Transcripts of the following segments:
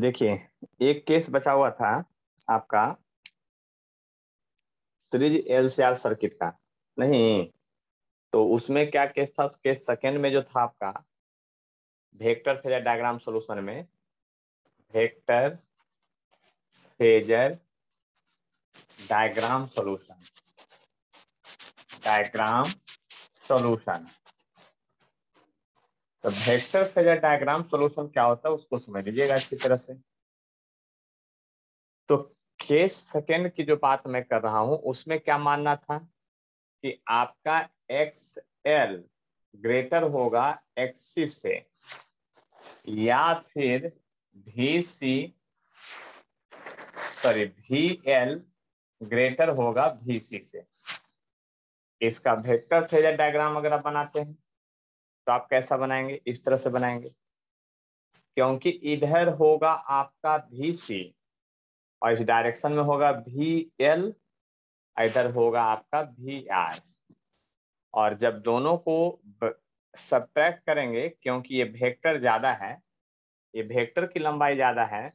देखिए एक केस बचा हुआ था आपका सीरीज एलसीआर सर्किट का नहीं तो उसमें क्या केस था केस सेकेंड में जो था आपका वेक्टर फेजर डायग्राम सॉल्यूशन में vector phasor diagram solution diagram solution तो वेक्टर फेजर डायग्राम सोल्यूशन क्या होता है उसको समझ लीजिएगा अच्छी तरह से तो केस सेकेंड की जो बात मैं कर रहा हूं उसमें क्या मानना था कि आपका एक्स एल ग्रेटर होगा एक्सिस से या फिर भी सी सॉरी भी एल ग्रेटर होगा भी सी से इसका वेक्टर फेजर डायग्राम अगर आप बनाते हैं तो आप कैसा बनाएंगे इस तरह से बनाएंगे क्योंकि इधर होगा आपका भी सी और इस डायरेक्शन में होगा भी एल इधर होगा आपका भी आर और जब दोनों को सब्ट्रैक्ट करेंगे क्योंकि ये वेक्टर ज़्यादा है ये वेक्टर की लंबाई ज़्यादा है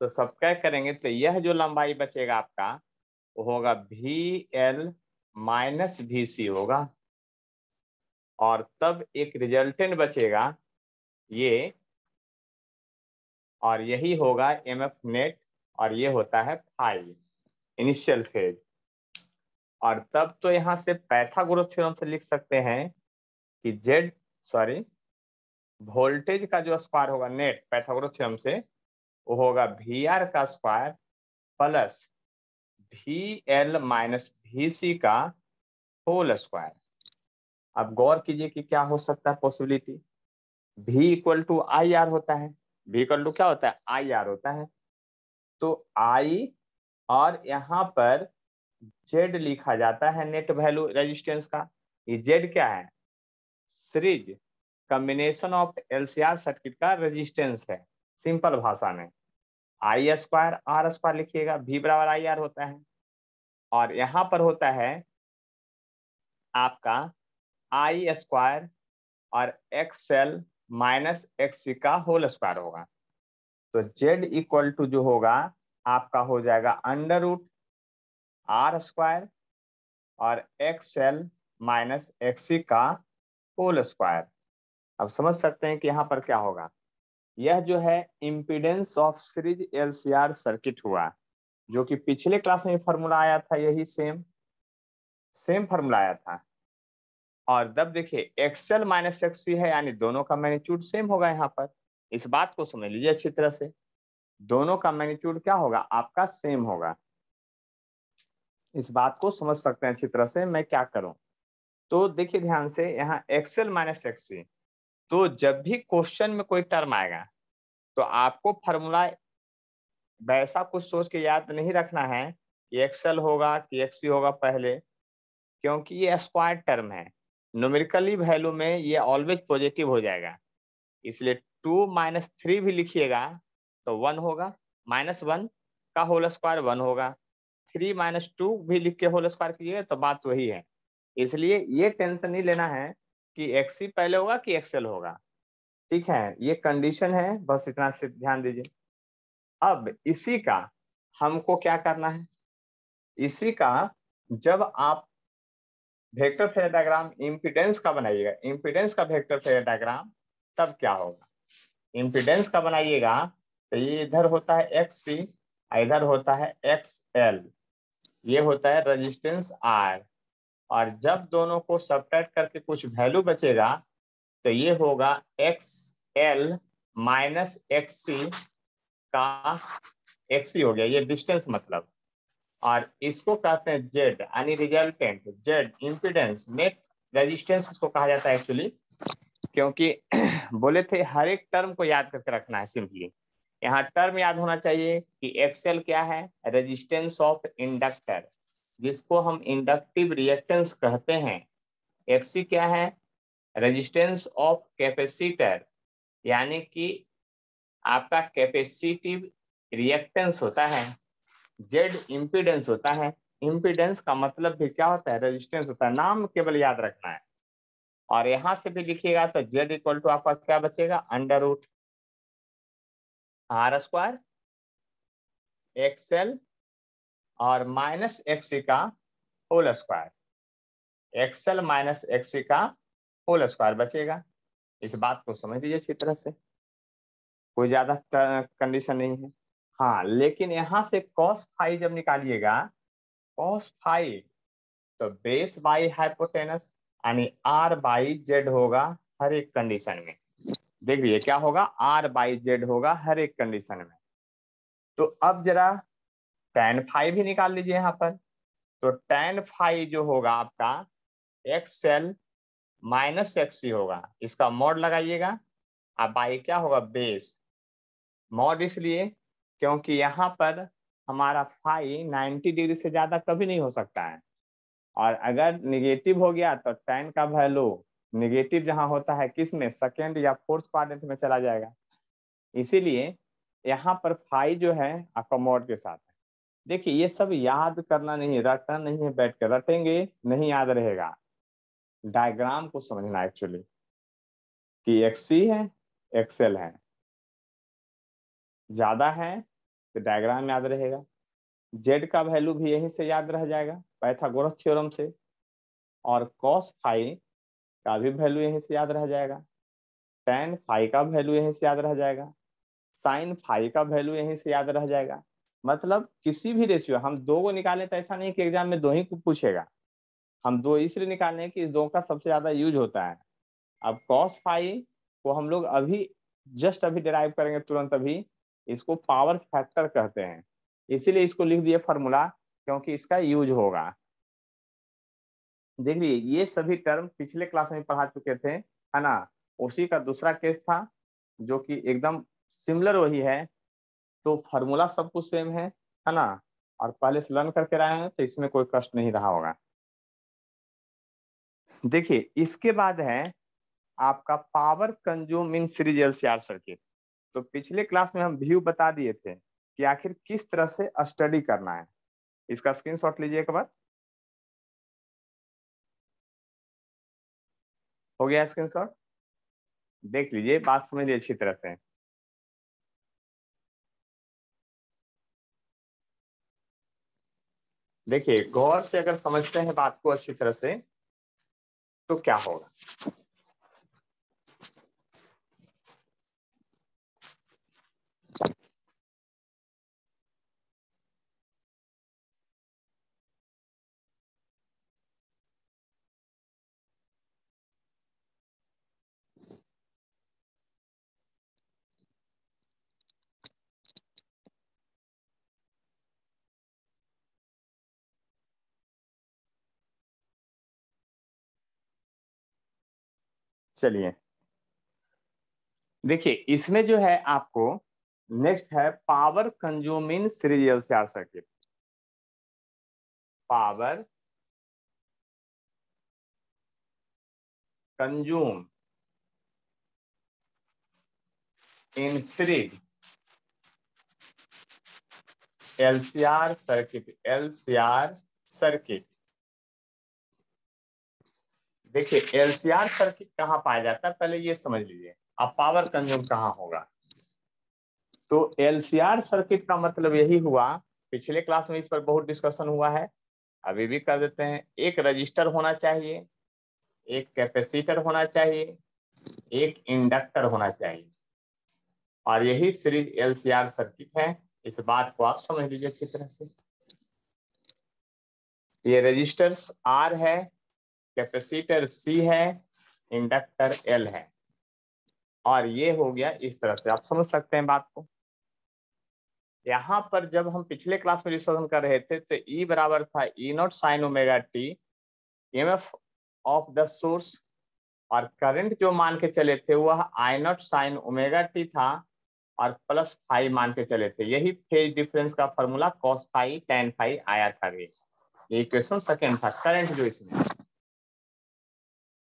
तो सब्ट्रैक्ट करेंगे तो यह जो लंबाई बचेगा आपका वो होगा भी एल माइनस भी सी होगा और तब एक रिजल्टेंट बचेगा ये और यही होगा एम एफ नेट और ये होता है फाइव इनिशियल फेज और तब तो यहाँ से पैथागोरस थ्योरम से लिख सकते हैं कि जेड सॉरी वोल्टेज का जो स्क्वायर होगा नेट पैथागोरस थ्योरम से वो होगा वी आर का square plus V L minus V C का होल स्क्वायर अब गौर कीजिए कि क्या हो सकता है पॉसिबिलिटी भी इक्वल टू आई आर होता है भी इक्वल टू क्या होता है आई आर होता है तो आई और यहाँ पर जेड लिखा जाता है नेट वैल्यू रेजिस्टेंस का ये जेड क्या है series combination of LCR circuit का रेजिस्टेंस है सिंपल भाषा में आई स्क्वायर आर स्क्वायर लिखिएगा भी बराबर आई आर होता है और यहाँ पर होता है आपका आई स्क्वायर और एक्स एल माइनस एक्स का होल स्क्वायर होगा तो जेड इक्वल टू जो होगा आपका हो जाएगा अंडर रूट आर स्क्वायर और एक्स एल माइनस एक्स का होल स्क्वायर अब समझ सकते हैं कि यहाँ पर क्या होगा यह जो है impedance of series LCR circuit हुआ जो कि पिछले क्लास में फॉर्मूला आया था यही सेम सेम फॉर्मूला आया था और जब देखिए एक्सएल माइनस एक्स सी है यानी दोनों का मैग्नीट्यूड सेम होगा यहाँ पर इस बात को समझ लीजिए अच्छी तरह से दोनों का मैग्नीट्यूड क्या होगा आपका सेम होगा इस बात को समझ सकते हैं अच्छी तरह से मैं क्या करूं तो देखिए ध्यान से यहाँ एक्सएल माइनस एक्स सी तो जब भी क्वेश्चन में कोई टर्म आएगा तो आपको फॉर्मूला वैसा कुछ सोच के याद नहीं रखना है कि एक्सएल होगा कि एक्सी होगा पहले क्योंकि ये स्क्वायर टर्म है नोमेरिकली वैल्यू में ये ऑलवेज पॉजिटिव हो जाएगा इसलिए टू माइनस थ्री भी लिखिएगा तो वन होगा माइनस वन का होल स्क्वायर वन होगा थ्री माइनस टू भी लिख के होल स्क्वायर कीजिएगा तो बात वही है इसलिए ये टेंशन नहीं लेना है कि एक्सी पहले होगा कि एक्सएल होगा ठीक है ये कंडीशन है बस इतना सिर्फ ध्यान दीजिए अब इसी का हमको क्या करना है इसी का जब आप वेक्टर फेयर डायग्राम इम्पिडेंस का बनाइएगा इम्पिडेंस का वेक्टर फेयर डायग्राम तब क्या होगा इम्पिडेंस का बनाइएगा तो ये इधर होता है एक्स सी इधर होता है एक्स एल ये होता है रजिस्टेंस आर और जब दोनों को सब्ट्रैक्ट करके कुछ वैल्यू बचेगा तो ये होगा X L minus X C का एक्स सी हो गया ये डिस्टेंस मतलब और इसको कहते हैं जेड यानी resultant Z impedance net resistance इसको कहा जाता है एक्चुअली क्योंकि बोले थे हर एक टर्म को याद करके रखना है सिंपली यहाँ टर्म याद होना चाहिए कि एक्सएल क्या है रेजिस्टेंस ऑफ इंडक्टर जिसको हम इंडक्टिव रिएक्टेंस कहते हैं एक्सी क्या है रेजिस्टेंस ऑफ कैपेसिटर यानी कि आपका कैपेसिटिव रिएक्टेंस होता है जेड इम्पीडेंस होता है इम्पीडेंस का मतलब भी क्या होता है रेजिस्टेंस होता है नाम केवल याद रखना है और यहां से भी लिखिएगा तो जेड इक्वल टू आपका क्या बचेगा under root R square XL और माइनस एक्स का whole square XL minus XC का होल स्क्वायर बचेगा इस बात को समझ लीजिए अच्छी तरह से कोई ज्यादा कंडीशन नहीं है हाँ लेकिन यहाँ से कॉस फाइव जब निकालिएगा कॉस फाइव तो बेस बाई हाइपोटेनस यानी आर बाई जेड होगा हर एक कंडीशन में देखिए क्या होगा आर बाई जेड होगा हर एक कंडीशन में तो अब जरा टेन फाइव ही निकाल लीजिए यहाँ पर तो टेन फाइव जो होगा आपका X L minus X C होगा इसका मॉड लगाइएगा अब बाई क्या होगा बेस मॉड इसलिए क्योंकि यहाँ पर हमारा फाइव 90 डिग्री से ज़्यादा कभी नहीं हो सकता है और अगर निगेटिव हो गया तो टेन का वैल्यू निगेटिव जहाँ होता है किस में सेकेंड या फोर्थ क्वारेंट में चला जाएगा इसीलिए यहाँ पर फाइव जो है अकोमोड के साथ है देखिए ये सब याद करना नहीं रटना नहीं है बैठ कर रटेंगे नहीं याद रहेगा डायग्राम को समझना एक्चुअली कि एक्सी है एक्सेल है ज्यादा है तो डायग्राम याद रहेगा जेड का वैल्यू भी यहीं से याद रह जाएगा पैथागोरस थ्योरम से और कॉस फाइव का भी वैल्यू यहीं से याद रह जाएगा टेन फाइव का वैल्यू यहीं से याद रह जाएगा साइन फाइव का वैल्यू यहीं से याद रह जाएगा मतलब किसी भी रेशियो हम दो को निकालें तो ऐसा नहीं कि एग्जाम में दो ही को पूछेगा हम दो इसलिए निकालें कि इस दो का सबसे ज़्यादा यूज होता है अब कॉस फाइव को हम लोग अभी जस्ट अभी डिराइव करेंगे तुरंत अभी इसको पावर फैक्टर कहते हैं इसीलिए इसको लिख दिया फार्मूला क्योंकि इसका यूज होगा देख लीजिए ये सभी टर्म पिछले क्लास में पढ़ा चुके थे है ना उसी का दूसरा केस था जो कि एकदम सिमिलर वही है तो फार्मूला सब कुछ सेम है है ना और पहले से लर्न करके आए हैं तो इसमें कोई कष्ट नहीं रहा होगा देखिए इसके बाद है आपका power consume in series L circuit तो पिछले क्लास में हम व्यू बता दिए थे कि आखिर किस तरह से स्टडी करना है इसका स्क्रीनशॉट लीजिए एक बार हो गया स्क्रीनशॉट देख लीजिए बात समझ लीजिए अच्छी तरह से देखिए गौर से अगर समझते हैं बात को अच्छी तरह से तो क्या होगा चलिए देखिए इसमें जो है आपको नेक्स्ट है power consume in series LCR circuit power consume in series LCR circuit LCR circuit देखिए एलसीआर सर्किट कहाँ पाया जाता है पहले ये समझ लीजिए अब पावर कंज्यूम कहाँ होगा तो एलसीआर सर्किट का मतलब यही हुआ पिछले क्लास में इस पर बहुत डिस्कशन हुआ है अभी भी कर देते हैं एक रजिस्टर होना चाहिए एक कैपेसिटर होना चाहिए एक इंडक्टर होना चाहिए और यही सीरीज एलसीआर सर्किट है इस बात को आप समझ लीजिए अच्छी तरह से ये रजिस्टर्स आर है कैपेसिटर सी है इंडक्टर एल है और ये हो गया इस तरह से आप समझ सकते हैं बात को यहाँ पर जब हम पिछले क्लास में डिस्कशन कर रहे थे तो ई e बराबर था E naught sine omega T M F of the source और करंट जो मान के चले थे वह I naught sine omega T था और प्लस फाइव मान के चले थे यही फेज डिफरेंस का formula cos phi tan phi आया था ये इक्वेशन सेकेंड था करंट जो इसमें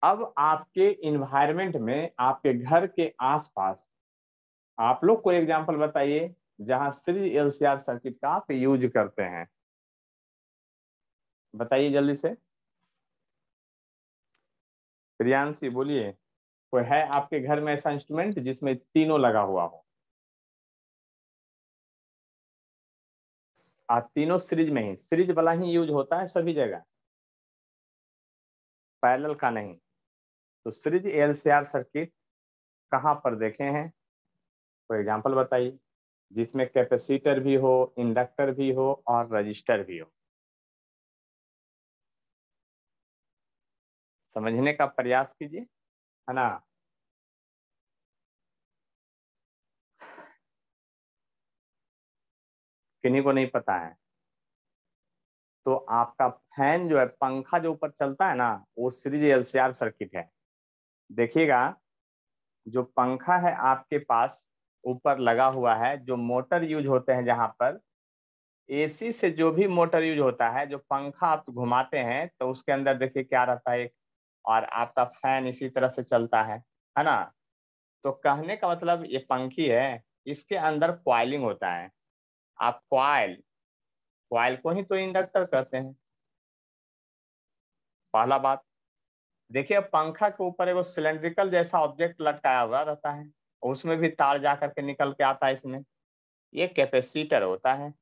अब आपके इन्वायरमेंट में आपके घर के आसपास आप लोग कोई एग्जाम्पल बताइए जहां सीरीज एलसीआर सर्किट का आप यूज करते हैं बताइए जल्दी से प्रियांशी बोलिए कोई है आपके घर में ऐसा इंस्ट्रूमेंट जिसमें तीनों लगा हुआ हो आ, तीनों सीरीज में ही सीरीज वाला ही यूज होता है सभी जगह पैरेलल का नहीं तो सीरीज एलसीआर सर्किट कहाँ पर देखे हैं कोई एग्जाम्पल बताइए जिसमें कैपेसिटर भी हो इंडक्टर भी हो और रजिस्टर भी हो समझने का प्रयास कीजिए है ना किन्हीं को नहीं पता है तो आपका फैन जो है पंखा जो ऊपर चलता है ना वो सीरीज एलसीआर सर्किट है देखिएगा जो पंखा है आपके पास ऊपर लगा हुआ है जो मोटर यूज होते हैं जहाँ पर एसी से जो भी मोटर यूज होता है जो पंखा आप घुमाते हैं तो उसके अंदर देखिए क्या रहता है और आपका फैन इसी तरह से चलता है है ना तो कहने का मतलब ये पंखी है इसके अंदर क्वाइलिंग होता है आप क्वाइल क्वाइल को ही तो इंडक्टर कहते हैं पहला बात देखिए पंखा के ऊपर एगो सिलेंड्रिकल जैसा ऑब्जेक्ट लटकाया हुआ रहता है उसमें भी तार जा करके निकल के आता है इसमें ये कैपेसिटर होता है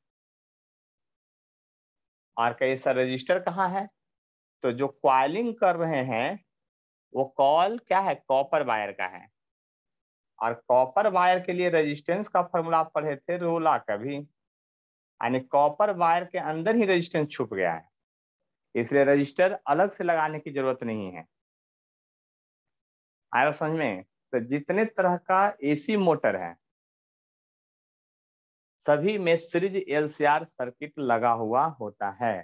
और कई सर रजिस्टर कहाँ है तो जो कॉलिंग कर रहे हैं वो कॉल क्या है कॉपर वायर का है और कॉपर वायर के लिए रेजिस्टेंस का फॉर्मूला पढ़े थे रोला का भी यानी कॉपर वायर के अंदर ही रेजिस्टेंस छुप गया है इसलिए रजिस्टर अलग से लगाने की जरूरत नहीं है आया समझ में तो जितने तरह का एसी मोटर है सभी में सीरीज एलसीआर सर्किट लगा हुआ होता है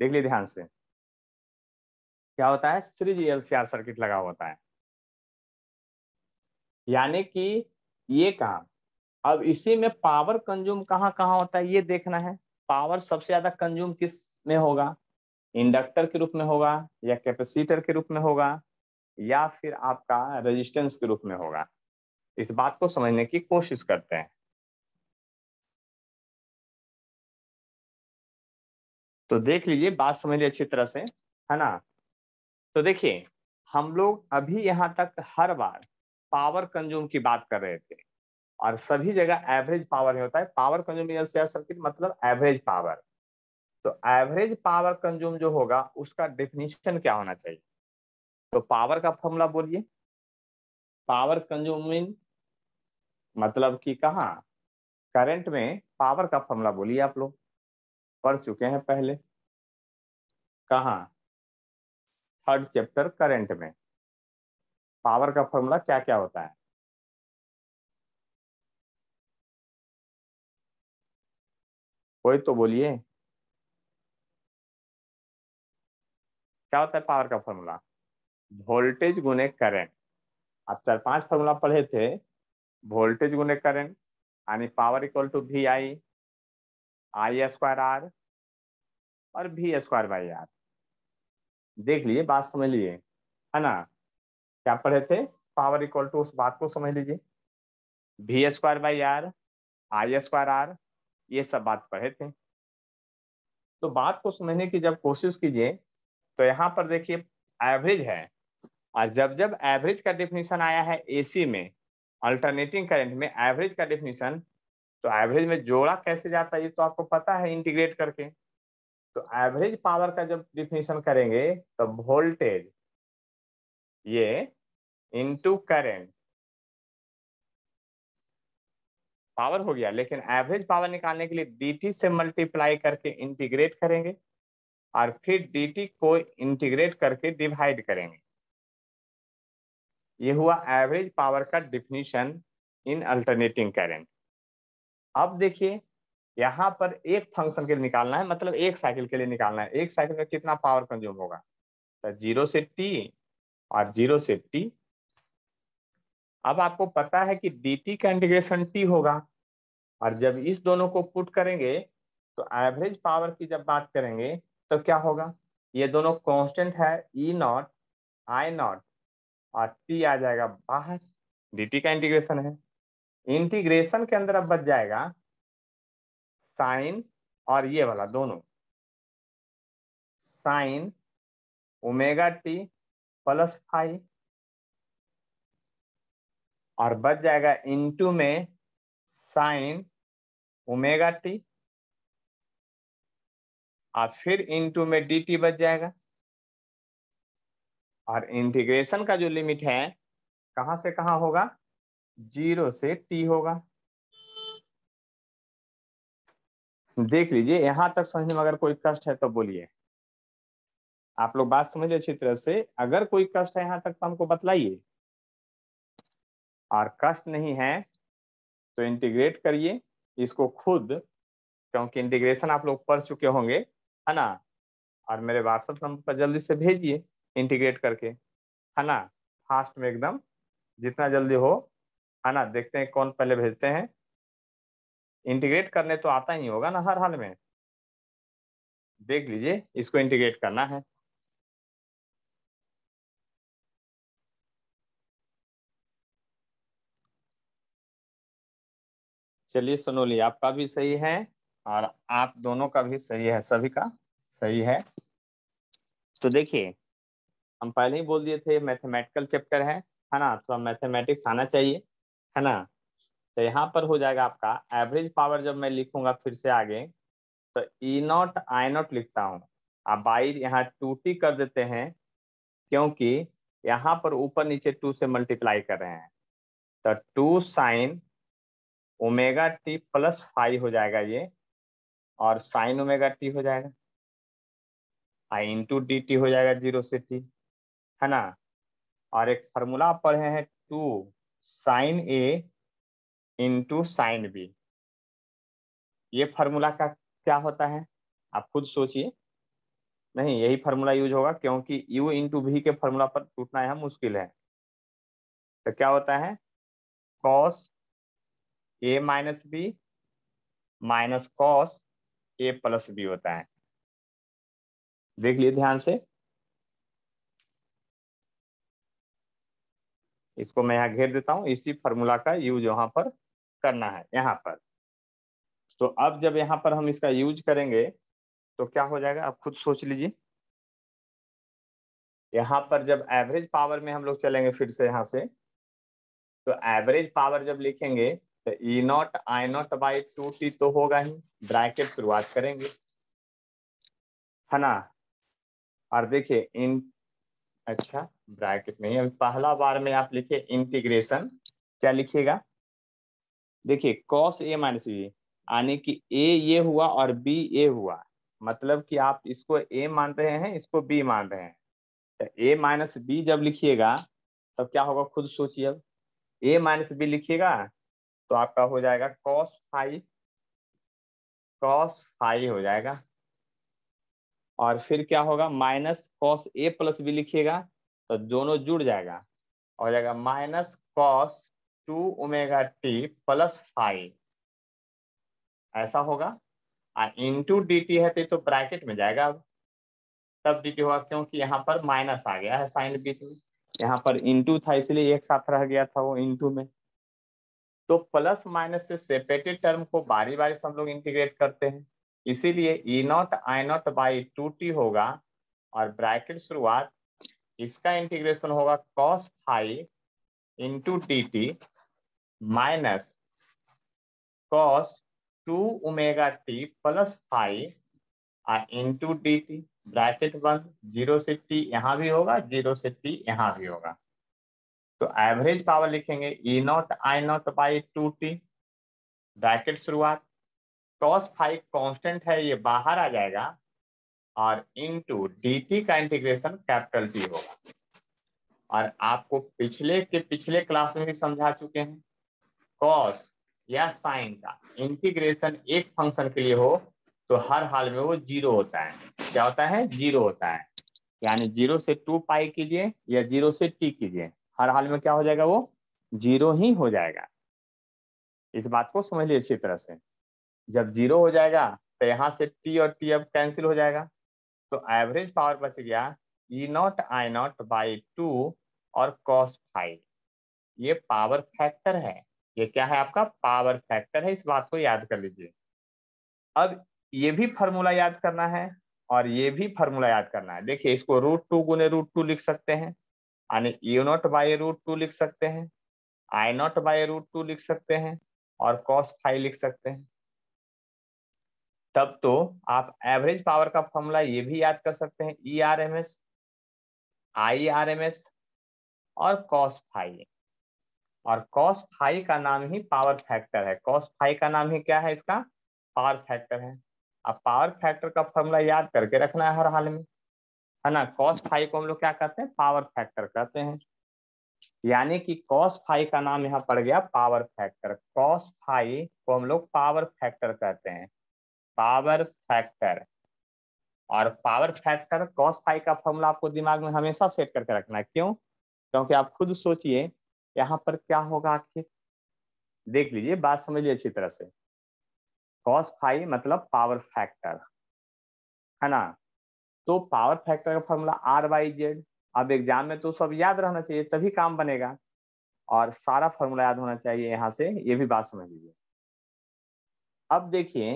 देख लिए ध्यान से क्या होता है सीरीज एलसीआर सर्किट लगा होता है यानी कि ये कहा अब इसी में पावर कंज्यूम कहाँ कहाँ होता है ये देखना है पावर सबसे ज्यादा कंज्यूम किस में होगा इंडक्टर के रूप में होगा या कैपेसिटर के रूप में होगा या फिर आपका रेजिस्टेंस के रूप में होगा इस बात को समझने की कोशिश करते हैं तो देख लीजिए बात समझ लीजिए अच्छी तरह से है ना तो देखिए हम लोग अभी यहां तक हर बार पावर कंज्यूम की बात कर रहे थे और सभी जगह एवरेज पावर ही होता है पावर कंज्यूम शेयर सर्किट मतलब एवरेज पावर तो एवरेज पावर कंज्यूम जो होगा उसका डेफिनेशन क्या होना चाहिए तो पावर का फॉर्मूला बोलिए पावर कंज्यूम मतलब कि कहा करंट में पावर का फॉर्मूला बोलिए आप लोग पढ़ चुके हैं पहले कहा थर्ड चैप्टर करंट में पावर का फॉर्मूला क्या क्या होता है कोई तो बोलिए क्या होता है पावर का फॉर्मूला वोल्टेज गुने करंट आप चार पांच फॉर्मूला पढ़े थे वोल्टेज गुने करंट यानी power equal to V I I square R और वी स्क्वायर बाई आर देख लिए बात समझ लिए है ना क्या पढ़े थे पावर इक्वल टू उस बात को समझ लीजिए V square by R I square R ये सब बात पढ़े थे तो बात को समझने की जब कोशिश कीजिए तो यहाँ पर देखिए एवरेज है और जब जब एवरेज का डिफिनीशन आया है एसी में अल्टरनेटिंग करंट में एवरेज का डिफिनीशन तो एवरेज में जोड़ा कैसे जाता है ये तो आपको पता है इंटीग्रेट करके तो एवरेज पावर का जब डिफिनीशन करेंगे तो वोल्टेज ये इनटू करंट पावर हो गया लेकिन एवरेज पावर निकालने के लिए डी से मल्टीप्लाई करके इंटीग्रेट करेंगे और फिर डी को इंटीग्रेट करके डिवाइड करेंगे ये हुआ एवरेज पावर का डिफिनीशन इन अल्टरनेटिंग करंट अब देखिए यहाँ पर एक फंक्शन के लिए निकालना है मतलब एक साइकिल के लिए निकालना है एक साइकिल में कितना पावर कंज्यूम होगा तो जीरो से टी और जीरो से टी अब आपको पता है कि डी टी का इंटीग्रेशन टी होगा और जब इस दोनों को पुट करेंगे तो एवरेज पावर की जब बात करेंगे तो क्या होगा ये दोनों कांस्टेंट है ई नॉट आई नॉट और टी आ जाएगा बाहर टी का इंटीग्रेशन है इंटीग्रेशन के अंदर अब बच जाएगा साइन और ये वाला दोनों sine omega T plus five और बच जाएगा इनटू में साइन ओमेगा टी और फिर इनटू में डी टी बच जाएगा और इंटीग्रेशन का जो लिमिट है कहां से कहां होगा जीरो से टी होगा देख लीजिए यहां तक समझ में अगर कोई कष्ट है तो बोलिए आप लोग बात समझिए अच्छी तरह से अगर कोई कष्ट है यहां तक तो हमको बतलाइए और कष्ट नहीं है तो इंटीग्रेट करिए इसको खुद क्योंकि इंटीग्रेशन आप लोग पढ़ चुके होंगे है ना और मेरे व्हाट्सएप नंबर पर जल्दी से भेजिए इंटीग्रेट करके है ना फास्ट में एकदम जितना जल्दी हो है ना देखते हैं कौन पहले भेजते हैं इंटीग्रेट करने तो आता ही होगा ना हर हाल में देख लीजिए इसको इंटीग्रेट करना है चलिए सोनोली आपका भी सही है और आप दोनों का भी सही है सभी का सही है तो देखिए हम पहले ही बोल दिए थे मैथमेटिकल चैप्टर है है ना तो मैथमेटिक्स आना चाहिए है ना तो यहाँ पर हो जाएगा आपका एवरेज पावर जब मैं लिखूंगा फिर से आगे तो ई नॉट आई नॉट लिखता हूँ आप बाई यहाँ टू टी कर देते हैं क्योंकि यहाँ पर ऊपर नीचे टू से मल्टीप्लाई कर रहे हैं तो two sine omega T plus five हो जाएगा ये और साइन ओमेगा टी हो जाएगा आई इंटू डी टी हो जाएगा जीरो से टी है ना और एक फार्मूला आप पढ़े हैं two sine A into sine B ये फार्मूला का क्या होता है आप खुद सोचिए नहीं यही फार्मूला यूज होगा क्योंकि यू इंटू वी के फार्मूला पर टूटना यहाँ मुश्किल है तो क्या होता है cos A minus B minus cos A plus B होता है देख लिए ध्यान से इसको मैं यहाँ घेर देता हूं इसी फॉर्मूला का यूज वहां पर करना है यहां पर तो अब जब यहां पर हम इसका यूज करेंगे तो क्या हो जाएगा आप खुद सोच लीजिए यहां पर जब एवरेज पावर में हम लोग चलेंगे फिर से यहां से तो एवरेज पावर जब लिखेंगे तो E naught I naught by two T तो होगा ही ब्रैकेट शुरुआत करेंगे है ना और देखिए इन अच्छा ब्रैकेट नहीं अभी पहला बार में आप लिखिए इंटीग्रेशन क्या लिखिएगा देखिए कॉस ए माइनस बी यानी कि ए ये हुआ और बी ए हुआ मतलब कि आप इसको ए मान रहे हैं इसको बी मान रहे हैं तो ए माइनस बी जब लिखिएगा तब क्या होगा खुद सोचिए अब ए माइनस बी लिखिएगा तो आपका हो जाएगा कॉस फाइव कॉस फाइव हो जाएगा और फिर क्या होगा minus cos A plus B लिखिएगा तो दोनों जुड़ जाएगा हो जाएगा minus cos two omega T plus five ऐसा होगा इंटू डी टी है तो ब्रैकेट तो में जाएगा अब तब डी टी होगा क्योंकि यहाँ पर माइनस आ गया है साइन बीच में यहाँ पर इंटू था इसलिए एक साथ रह गया था वो इंटू में तो प्लस माइनस से सेपरेटेड टर्म को बारी बारी से हम लोग इंटीग्रेट करते हैं इसीलिए E naught I naught by two T होगा और ब्रैकेट शुरुआत इसका इंटीग्रेशन होगा cos five into T T minus cos two omega T plus five और into T T bracket one zero से टी यहाँ भी होगा जीरो से टी यहाँ भी होगा तो एवरेज पावर लिखेंगे E naught I naught by two T bracket शुरुआत कॉस फाइव कांस्टेंट है ये बाहर आ जाएगा और इनटू डीटी का इंटीग्रेशन कैपिटल टी होगा और आपको पिछले के पिछले क्लास में भी समझा चुके हैं कॉस या साइन का इंटीग्रेशन एक फंक्शन के लिए हो तो हर हाल में वो जीरो होता है क्या होता है जीरो होता है यानी जीरो से टू पाई कीजिए या जीरो से टी कीजिए हर हाल में क्या हो जाएगा वो जीरो ही हो जाएगा इस बात को समझ लीजिए अच्छी तरह से जब जीरो हो जाएगा तो यहाँ से टी और टी अब कैंसिल हो जाएगा तो एवरेज पावर बच गया E naught I naught by two और कॉस फाइव ये पावर फैक्टर है ये क्या है आपका पावर फैक्टर है इस बात को याद कर लीजिए अब ये भी फार्मूला याद करना है और ये भी फार्मूला याद करना है देखिए इसको रूट टू गुने रूट टू लिख सकते हैं यानी U naught by root two लिख सकते हैं I naught by root two लिख सकते हैं और कॉस फाइव लिख सकते हैं तब तो आप एवरेज पावर का फॉर्मूला ये भी याद कर सकते हैं E R M S I R M S और कॉस फाइव और कॉस फाइव का नाम ही पावर फैक्टर है कॉस फाइव का नाम ही क्या है इसका पावर फैक्टर है अब पावर फैक्टर का फॉर्मूला याद करके रखना है हर हाल में है ना कॉस फाइव को हम लोग क्या कहते हैं पावर फैक्टर कहते हैं यानी कि कॉस फाइव का नाम यहाँ पड़ गया पावर फैक्टर कॉस फाइव को हम लोग पावर फैक्टर कहते हैं पावर फैक्टर और पावर फैक्टर कॉस फाइव का फॉर्मूला आपको दिमाग में हमेशा सेट करके रखना है क्यों क्योंकि आप खुद सोचिए यहाँ पर क्या होगा आखिर देख लीजिए बात समझिए अच्छी तरह से कॉस फाइव मतलब पावर फैक्टर है ना तो पावर फैक्टर का फॉर्मूला आर वाई जेड अब एग्जाम में तो सब याद रहना चाहिए तभी काम बनेगा और सारा फॉर्मूला याद होना चाहिए यहाँ से ये भी बात समझ लीजिए अब देखिए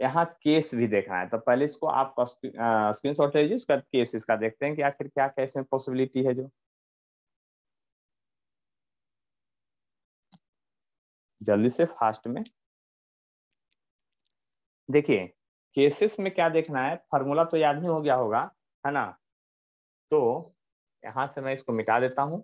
यहाँ केस भी देखना है तो पहले इसको आप स्क्रीन शॉट लीजिए उसके बाद केस इसका देखते हैं कि आखिर क्या क्या इसमें पॉसिबिलिटी है जो जल्दी से फास्ट में देखिए केसेस में क्या देखना है फार्मूला तो याद ही हो गया होगा है ना तो यहां से मैं इसको मिटा देता हूं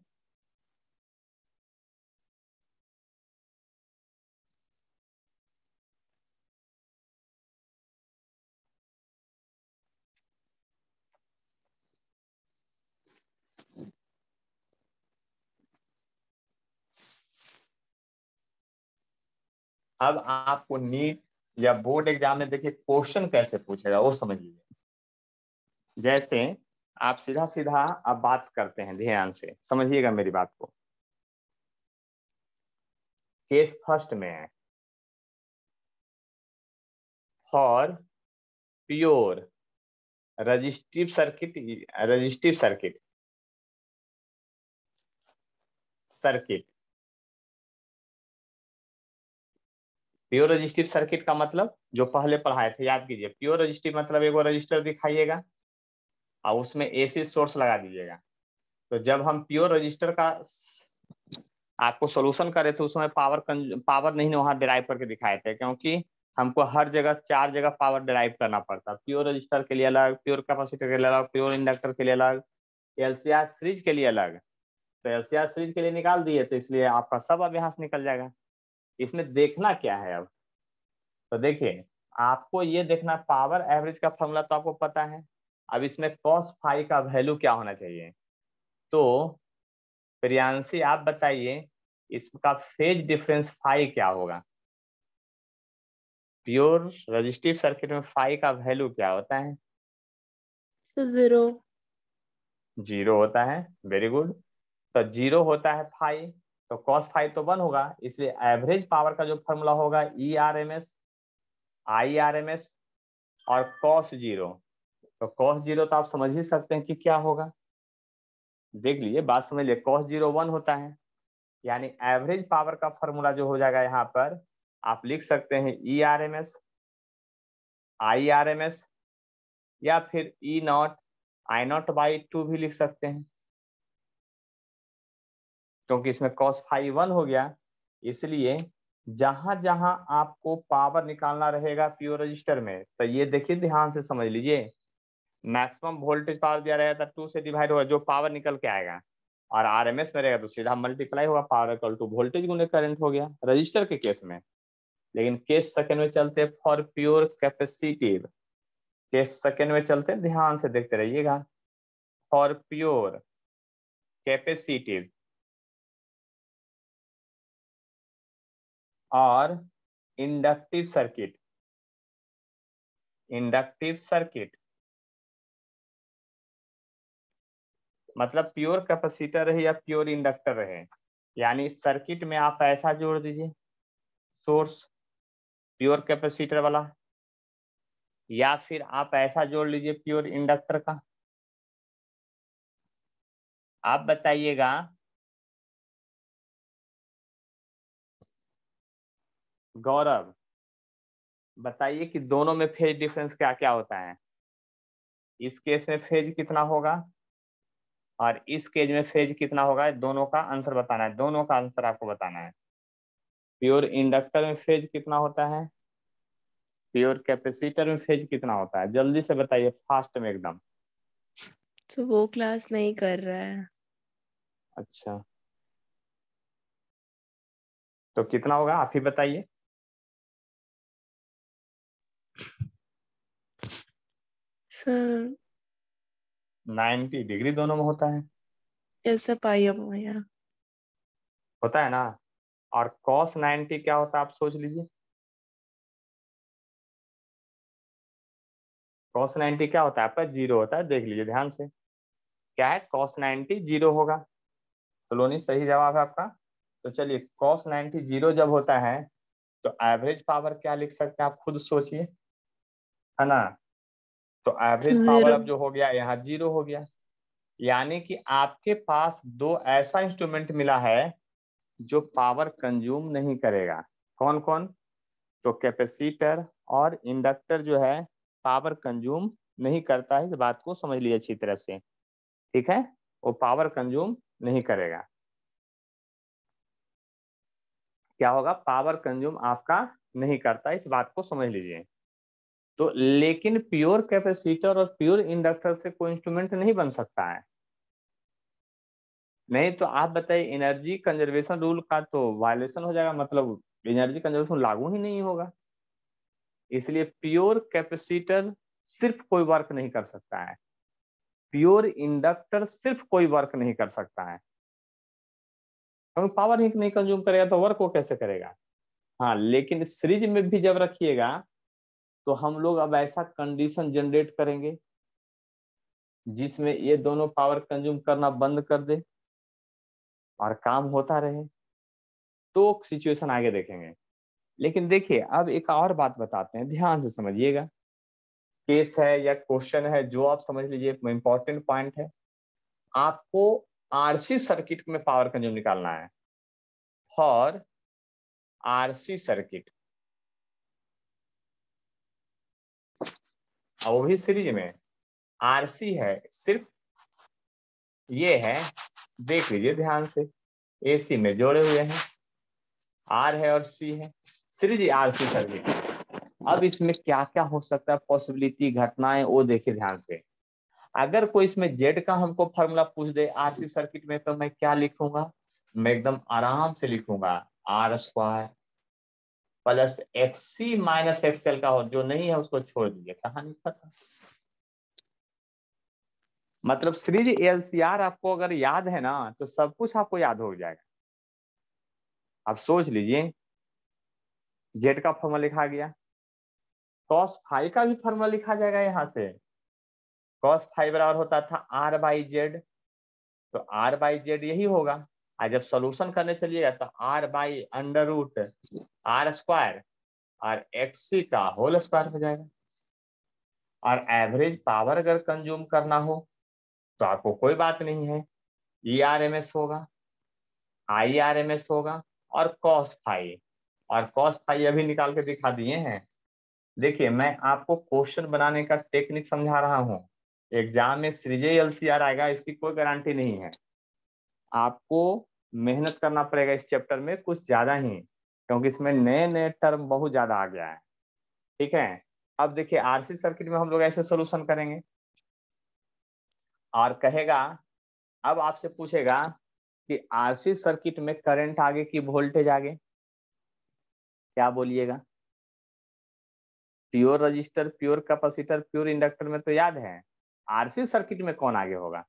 अब आपको नीट या बोर्ड एग्जाम में देखिए क्वेश्चन कैसे पूछेगा वो समझ लीजिए जैसे आप सीधा सीधा अब बात करते हैं ध्यान से समझिएगा मेरी बात को केस फर्स्ट में है for pure resistive circuit resistive circuit circuit pure resistive circuit का मतलब जो पहले पढ़ाए थे याद कीजिए प्योर रजिस्टिव मतलब एक रजिस्टर दिखाइएगा और उसमें एसी सोर्स लगा दीजिएगा तो जब हम प्योर रजिस्टर का आपको सोल्यूशन करे थे उसमें पावर पावर नहीं वहां डिराइव करके दिखाए थे क्योंकि हमको हर जगह चार जगह पावर डिराइव करना पड़ता प्योर रजिस्टर के लिए अलग प्योर कैपेसिटर के लिए अलग प्योर इंडक्टर के लिए अलग एलसीआर सीरीज के लिए अलग तो एलसीआर सीरीज के लिए निकाल दिए तो इसलिए आपका सब अभ्यास निकल जाएगा इसमें देखना क्या है अब तो देखिए आपको ये देखना पावर एवरेज का फॉर्मूला तो आपको पता है अब इसमें कॉस फाइव का वैल्यू क्या होना चाहिए तो प्रियांशी आप बताइए इसका फेज डिफरेंस फाइव क्या होगा प्योर रजिस्टिव सर्किट में फाइव का वैल्यू क्या होता है जीरो तो जीरो होता है वेरी गुड तो जीरो होता है फाइव तो कॉस फाइव तो वन होगा इसलिए एवरेज पावर का जो फॉर्मूला होगा E R M S I R M S और कॉस जीरो तो कॉस जीरो तो आप समझ ही सकते हैं कि क्या होगा देख लीजिए बात समझ लीजिए कॉस जीरो वन होता है यानी एवरेज पावर का फॉर्मूला जो हो जाएगा यहाँ पर आप लिख सकते हैं E R M S I R M S या फिर E e naught I naught by two भी लिख सकते हैं क्योंकि इसमें कॉस फाइव वन हो गया इसलिए जहां जहां आपको पावर निकालना रहेगा प्योर रजिस्टर में तो ये देखिए ध्यान से समझ लीजिए मैक्सिमम वोल्टेज पावर दिया रहेगा तो टू से डिवाइड होगा जो पावर निकल के आएगा और आर एम एस में रहेगा तो सीधा मल्टीप्लाई होगा पावर इक्वल टू वोल्टेज गुने करंट हो गया रजिस्टर के केस में लेकिन केस सेकंड में चलते for pure capacitive case second में चलते ध्यान से देखते रहिएगा फॉर प्योर कैपेसिटिव और इंडक्टिव सर्किट इंडक्टिव सर्किट मतलब प्योर कैपेसिटर है या प्योर इंडक्टर रहे यानी सर्किट में आप ऐसा जोड़ दीजिए सोर्स प्योर कैपेसिटर वाला या फिर आप ऐसा जोड़ लीजिए प्योर इंडक्टर का आप बताइएगा गौरव बताइए कि दोनों में फेज डिफरेंस क्या क्या होता है इस केस में फेज कितना होगा और इस केज में फेज कितना होगा दोनों का आंसर बताना है दोनों का आंसर आपको बताना है प्योर इंडक्टर में फेज कितना होता है प्योर कैपेसिटर में फेज कितना होता है जल्दी से बताइए फास्ट में एकदम तो वो क्लास नहीं कर रहा है अच्छा तो कितना होगा आप ही बताइए हाँ। नाइन्टी डिग्री दोनों में होता है यस सर पाई अमोनिया होता है ना और कॉस नाइन्टी क्या होता है आप सोच लीजिए कॉस नाइन्टी क्या होता है आपका जीरो होता है देख लीजिए ध्यान से क्या है कॉस नाइन्टी जीरो होगा सलोनी तो सही जवाब है आपका तो चलिए कॉस नाइन्टी जीरो जब होता है तो एवरेज पावर क्या लिख सकते हैं आप खुद सोचिए है ना तो एवरेज पावर अब जो हो गया यहाँ जीरो हो गया यानी कि आपके पास दो ऐसा इंस्ट्रूमेंट मिला है जो पावर कंज्यूम नहीं करेगा कौन कौन तो कैपेसिटर और इंडक्टर जो है पावर कंज्यूम नहीं करता है इस बात को समझ लिए अच्छी तरह से ठीक है वो पावर कंज्यूम नहीं करेगा क्या होगा पावर कंज्यूम आपका नहीं करता इस बात को समझ लीजिए तो लेकिन प्योर कैपेसिटर और प्योर इंडक्टर से कोई इंस्ट्रूमेंट नहीं बन सकता है नहीं तो आप बताइए एनर्जी कंजर्वेशन रूल का तो वायलेशन हो जाएगा मतलब एनर्जी कंजर्वेशन लागू ही नहीं होगा इसलिए प्योर कैपेसिटर सिर्फ कोई वर्क नहीं कर सकता है प्योर इंडक्टर सिर्फ कोई वर्क नहीं कर सकता है हम पावर ही नहीं कंज्यूम करेगा तो वर्क वो कैसे करेगा हाँ लेकिन सीरीज में भी जब रखिएगा तो हम लोग अब ऐसा कंडीशन जनरेट करेंगे जिसमें ये दोनों पावर कंज्यूम करना बंद कर दे और काम होता रहे तो सिचुएशन आगे देखेंगे लेकिन देखिए अब एक और बात बताते हैं ध्यान से समझिएगा केस है या क्वेश्चन है जो आप समझ लीजिए इंपॉर्टेंट पॉइंट है आपको आरसी सर्किट में पावर कंज्यूम निकालना है फॉर आरसी सर्किट वो भी सीरीज में आरसी है सिर्फ ये है देख लीजिए ध्यान से ए सी में जोड़े हुए हैं आर है और सी है सीरीज आर सी सर्किट अब इसमें क्या क्या हो सकता है पॉसिबिलिटी घटनाएं वो देखिए ध्यान से अगर कोई इसमें जेड का हमको फॉर्मूला पूछ दे आरसी सर्किट में तो मैं क्या लिखूंगा मैं एकदम आराम से लिखूंगा R square plus XC minus XL का हो जो नहीं है उसको छोड़ दीजिए कहानी खत्म मतलब सीरीज एलसीआर आपको अगर याद है ना तो सब कुछ आपको याद हो जाएगा आप सोच लीजिए जेड का फॉर्मल लिखा गया कॉस फाइव का भी फॉर्मल लिखा जाएगा यहाँ से कॉस फाइव बराबर होता था आर बाई जेड तो आर बाई जेड यही होगा आ जब सोल्यूशन करने चलिएगा तो R by under root R square और एक्सी का होल स्क्वायर हो जाएगा और एवरेज पावर अगर कंज्यूम करना हो तो आपको कोई बात नहीं है ई आर एम एस होगा आई आर एम एस होगा और कॉस फाइव और कॉस फाइव अभी निकाल के दिखा दिए हैं देखिए मैं आपको क्वेश्चन बनाने का टेक्निक समझा रहा हूँ एग्जाम में सीजे एल आएगा इसकी कोई गारंटी नहीं है आपको मेहनत करना पड़ेगा इस चैप्टर में कुछ ज़्यादा ही क्योंकि इसमें नए नए टर्म बहुत ज़्यादा आ गया है ठीक है अब देखिए आरसी सर्किट में हम लोग ऐसे सोल्यूशन करेंगे और कहेगा अब आपसे पूछेगा कि आरसी सर्किट में करंट आगे की वोल्टेज आगे क्या बोलिएगा pure resistor pure capacitor pure inductor में तो याद है आरसी सर्किट में कौन आगे होगा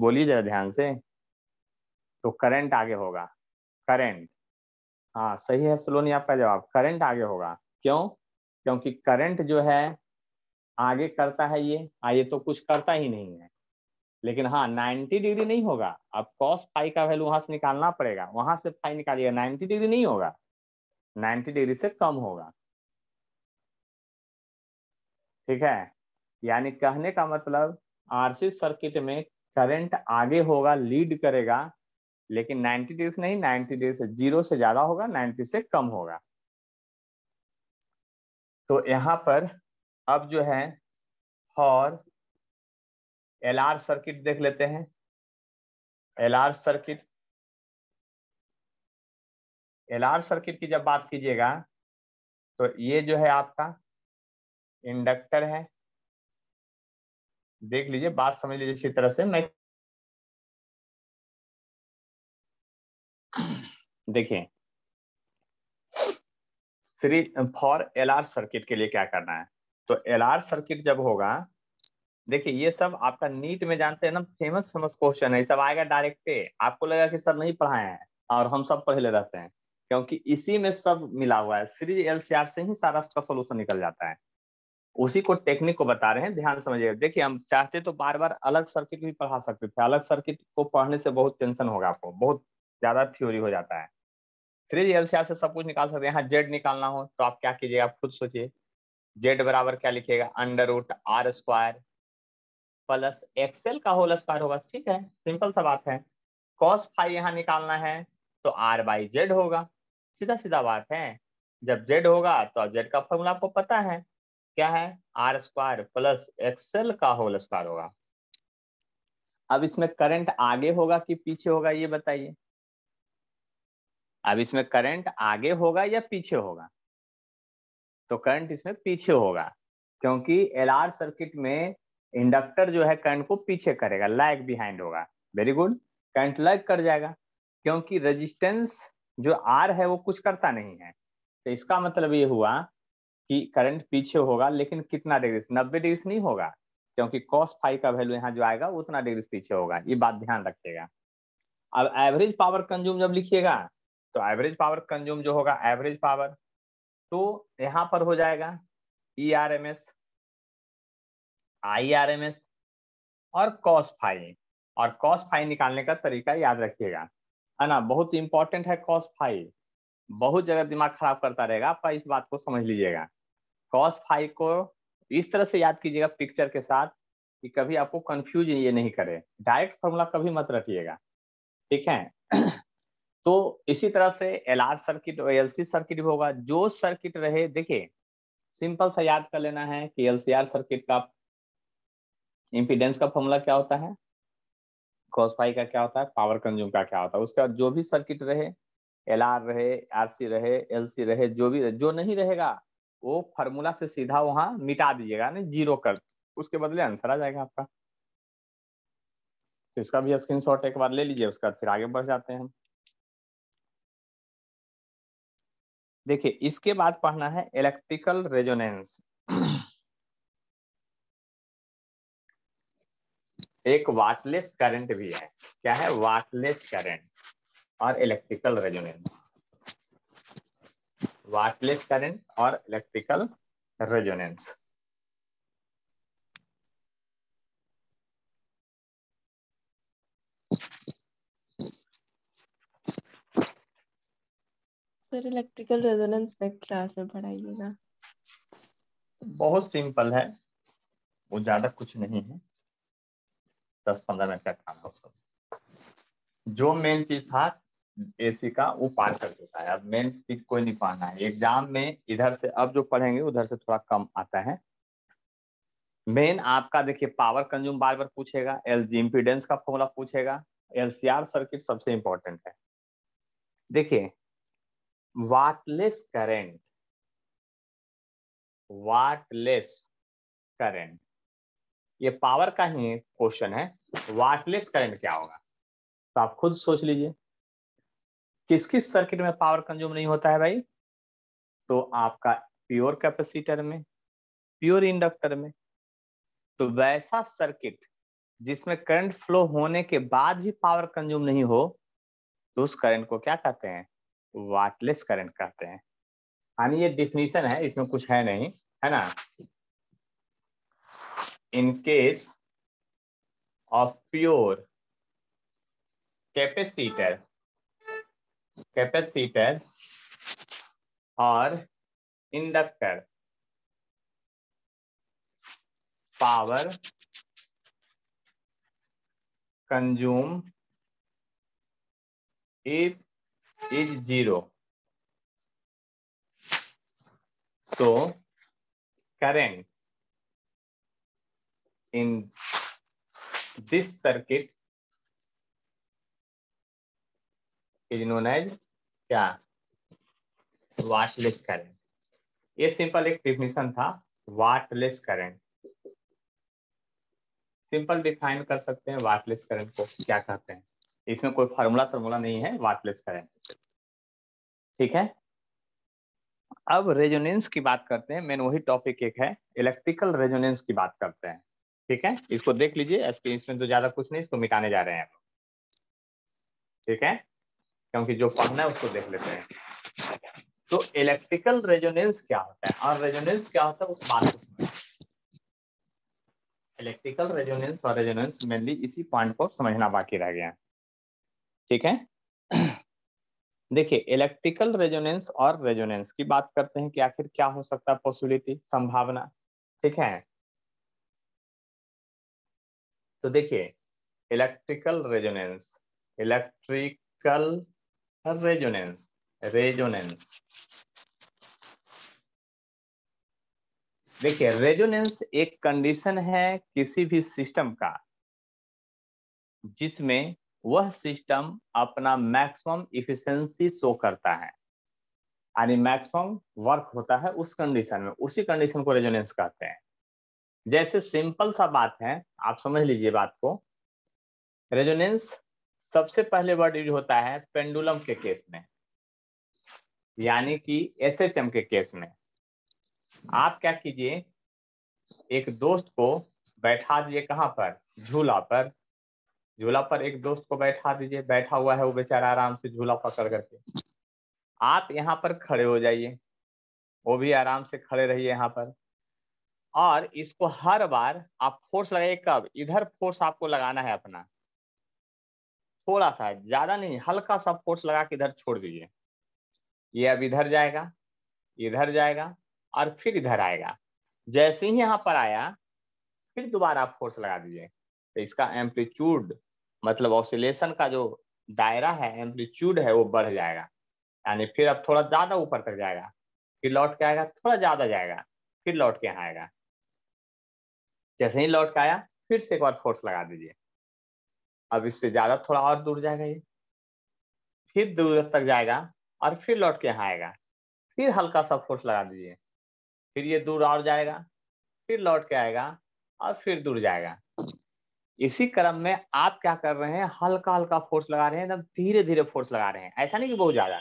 बोलिए जरा ध्यान से तो करंट आगे होगा करंट हाँ सही है सलोनी आपका जवाब करंट आगे होगा क्यों क्योंकि करंट जो है आगे करता है ये आ हाँ, ये तो कुछ करता ही नहीं है लेकिन हाँ 90 डिग्री नहीं होगा अब कॉस फाई का वैल्यू वहां से निकालना पड़ेगा वहां से फाई निकालिएगा 90 डिग्री नहीं होगा 90 डिग्री से कम होगा ठीक है यानी कहने का मतलब आरसी सर्किट में करंट आगे होगा लीड करेगा लेकिन 90 डेज नहीं 90 डेज से जीरो से ज्यादा होगा 90 से कम होगा तो यहाँ पर अब जो है और एल आर सर्किट देख लेते हैं L R circuit L R circuit की जब बात कीजिएगा तो ये जो है आपका इंडक्टर है देख लीजिए बात समझ लीजिए अच्छी तरह से मैं देखिए श्री फॉर एल आर सर्किट के लिए क्या करना है तो एल आर सर्किट जब होगा देखिए ये सब आपका नीट में जानते हैं ना फेमस फेमस क्वेश्चन है ये सब आएगा डायरेक्ट पे आपको लगा कि सर नहीं पढ़ाए हैं और हम सब पढ़े रहते हैं क्योंकि इसी में सब मिला हुआ है श्री एल से ही सारा सोल्यूशन निकल जाता है उसी को टेक्निक को बता रहे हैं ध्यान समझिएगा देखिए हम चाहते तो बार बार अलग सर्किट भी पढ़ा सकते थे अलग सर्किट को पढ़ने से बहुत टेंशन होगा आपको बहुत ज्यादा थ्योरी हो जाता है थ्री जी एलसीआर से सब कुछ निकाल सकते हैं यहाँ जेड निकालना हो तो आप क्या कीजिएगा आप खुद सोचिए जेड बराबर क्या लिखिएगा under root R square plus XL का होल स्क्वायर होगा ठीक है सिंपल सा बात है कॉस फाइव यहाँ निकालना है तो आर बाई जेड होगा सीधा सीधा बात है जब जेड होगा तो जेड का फॉर्मूला आपको पता है क्या है आर स्क्वायर प्लस एक्सएल का होल स्क्वायर होगा अब इसमें करंट आगे होगा कि पीछे होगा ये बताइए अब इसमें करंट आगे होगा या पीछे होगा तो करंट इसमें पीछे होगा क्योंकि एलआर सर्किट में इंडक्टर जो है करंट को पीछे करेगा लैग बिहाइंड होगा वेरी गुड करंट लैग कर जाएगा क्योंकि रेजिस्टेंस जो आर है वो कुछ करता नहीं है तो इसका मतलब ये हुआ कि करंट पीछे होगा लेकिन कितना डिग्री नब्बे डिग्री नहीं होगा क्योंकि कॉस फाइव का वैल्यू यहाँ जो आएगा उतना डिग्री पीछे होगा ये बात ध्यान रखिएगा अब एवरेज पावर कंज्यूम जब लिखिएगा तो एवरेज पावर कंज्यूम जो होगा एवरेज पावर तो यहाँ पर हो जाएगा E R M S I R M S और कॉस फाइव और कॉस फाइव निकालने का तरीका याद रखिएगा है ना बहुत इंपॉर्टेंट है कॉस फाइव बहुत जगह दिमाग खराब करता रहेगा आप इस बात को समझ लीजिएगा कॉस फाइव को इस तरह से याद कीजिएगा पिक्चर के साथ कि कभी आपको कंफ्यूज ये नहीं करे डायरेक्ट फॉर्मूला कभी मत रखिएगा ठीक है तो इसी तरह से एल आर सर्किट और एल सी सर्किट भी होगा जो सर्किट रहे देखिए सिंपल सा याद कर लेना है कि एल सी आर सर्किट का इंपीडेंस का फॉर्मूला क्या होता है कॉस फाइव का क्या होता है पावर कंज्यूम का क्या होता है उसके बाद जो भी सर्किट रहे एल आर रहे आर सी रहे एल सी रहे जो भी रहे, जो नहीं रहेगा वो फॉर्मूला से सीधा वहां मिटा दीजिएगा जीरो कर उसके बदले आंसर आ जाएगा आपका तो इसका भी स्क्रीनशॉट एक बार ले लीजिए उसके बाद फिर आगे बढ़ जाते हैं देखिए इसके बाद पढ़ना है इलेक्ट्रिकल रेजोनेंस एक वाटलेस करंट भी है क्या है वाटलेस करंट और इलेक्ट्रिकल रेजोनेंस वाटलेस करंट और electrical resonance sir electrical resonance में क्लास में पढ़ाइएगा बहुत सिंपल है वो ज्यादा कुछ नहीं है दस पंद्रह मिनट का काम है उसको जो मेन चीज था एसी का वो पार कर देता है अब मेन पिक कोई नहीं पाना है एग्जाम में इधर से अब जो पढ़ेंगे उधर से थोड़ा कम आता है मेन आपका देखिए पावर कंज्यूम बार बार पूछेगा एल जी इम्पीडेंस का फॉर्मूला पूछेगा एलसीआर सर्किट सबसे इंपॉर्टेंट है देखिए वाटलेस करेंट वाटलेस करेंट ये पावर का ही क्वेश्चन है वाटलेस करंट क्या होगा तो आप खुद सोच लीजिए किस किस सर्किट में पावर कंज्यूम नहीं होता है भाई तो आपका प्योर कैपेसिटर में प्योर इंडक्टर में तो वैसा सर्किट जिसमें करंट फ्लो होने के बाद भी पावर कंज्यूम नहीं हो तो उस करंट को क्या कहते हैं वाटलेस करंट कहते हैं यानी ये डिफिनीशन है इसमें कुछ है नहीं है ना in case of pure capacitor capacitor or inductor power consume if is zero so current in this circuit is known as क्या वाटलेस करेंट ये सिंपल एक डिफिनेशन था वाटलेस करेंट सिंपल डिफाइन कर सकते हैं वाटलेस करंट को क्या कहते हैं इसमें कोई फॉर्मूला फॉर्मूला नहीं है वाटलेस करंट ठीक है अब रेजोनेंस की बात करते हैं मेन वही टॉपिक एक है इलेक्ट्रिकल रेजोनेंस की बात करते हैं ठीक है इसको देख लीजिए इसमें तो ज्यादा कुछ नहीं इसको मिटाने जा रहे हैं ठीक है क्योंकि जो पढ़ना है उसको देख लेते हैं तो इलेक्ट्रिकल रेजोनेंस क्या होता है और रेजोनेंस क्या होता है उस बात को इलेक्ट्रिकल रेजोनेंस और रेजोनेंस मेनली इसी पॉइंट को समझना बाकी रह गया ठीक है देखिए इलेक्ट्रिकल रेजोनेंस और रेजोनेंस की बात करते हैं कि आखिर क्या हो सकता है पॉसिबिलिटी संभावना ठीक है तो देखिए electrical resonance electrical resonance resonance देखिए रेजोनेंस एक कंडीशन है किसी भी सिस्टम का जिसमें वह सिस्टम अपना मैक्सिमम इफिशेंसी शो करता है यानी मैक्सिमम वर्क होता है उस कंडीशन में उसी कंडीशन को रेजोनेंस कहते हैं जैसे सिंपल सा बात है आप समझ लीजिए बात को रेजोनेंस सबसे पहले वर्ड यूज होता है पेंडुलम के केस में यानी कि एस एच एम के केस में आप क्या कीजिए एक दोस्त को बैठा दीजिए कहाँ पर झूला पर झूला पर एक दोस्त को बैठा दीजिए बैठा हुआ है वो बेचारा आराम से झूला पकड़ करके आप यहाँ पर खड़े हो जाइए वो भी आराम से खड़े रहिए यहाँ पर और इसको हर बार आप फोर्स लगाइए कब इधर फोर्स आपको लगाना है अपना थोड़ा सा ज्यादा नहीं हल्का सा फोर्स लगा के इधर छोड़ दीजिए ये अब इधर जाएगा इधर जाएगा और फिर इधर आएगा जैसे ही यहाँ पर आया फिर दोबारा आप फोर्स लगा दीजिए तो इसका एम्पलीट्यूड मतलब ऑसिलेशन का जो दायरा है एम्पलीट्यूड है वो बढ़ जाएगा यानी फिर अब थोड़ा ज्यादा ऊपर तक जाएगा फिर लौट के आएगा थोड़ा ज्यादा जाएगा फिर लौट के यहाँ आएगा जैसे ही लौट के आया फिर से एक बार फोर्स लगा दीजिए अब इससे ज्यादा थोड़ा और दूर जाएगा ये फिर दूर तक जाएगा और फिर लौट के यहाँ आएगा फिर हल्का सा फोर्स लगा दीजिए फिर ये दूर और जाएगा फिर लौट के आएगा और फिर दूर जाएगा इसी क्रम में आप क्या कर रहे हैं हल्का हल्का फोर्स लगा रहे हैं एकदम धीरे धीरे फोर्स लगा रहे हैं ऐसा नहीं कि बहुत ज्यादा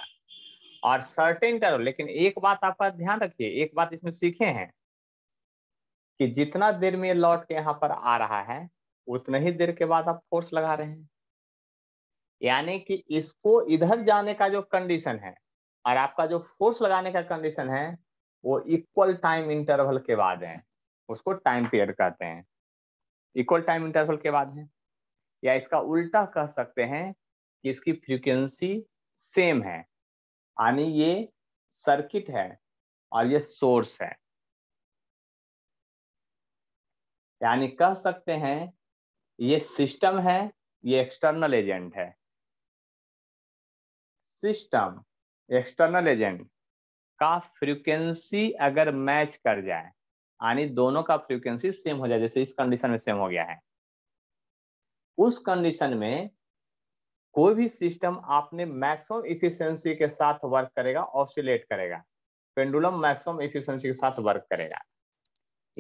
और सर्टेन करो लेकिन एक बात आपका ध्यान रखिए एक बात इसमें सीखे हैं कि जितना देर में लौट के यहाँ पर आ रहा है उतने ही देर के बाद आप फोर्स लगा रहे हैं यानी कि इसको इधर जाने का जो कंडीशन है और आपका जो फोर्स लगाने का कंडीशन है वो इक्वल टाइम इंटरवल के बाद है उसको टाइम पीरियड कहते हैं इक्वल टाइम इंटरवल के बाद है या इसका उल्टा कह सकते हैं कि इसकी फ्रीक्वेंसी सेम है यानी ये सर्किट है और ये सोर्स है यानी कह सकते हैं ये सिस्टम है ये एक्सटर्नल एजेंट है सिस्टम एक्सटर्नल एजेंट का फ्रीक्वेंसी अगर मैच कर जाए यानी दोनों का फ्रीक्वेंसी सेम हो जाए जैसे इस कंडीशन में सेम हो गया है उस कंडीशन में कोई भी सिस्टम आपने मैक्सिमम इफिशियंसी के साथ वर्क करेगा ऑसिलेट करेगा पेंडुलम मैक्सिमम इफिशियंसी के साथ वर्क करेगा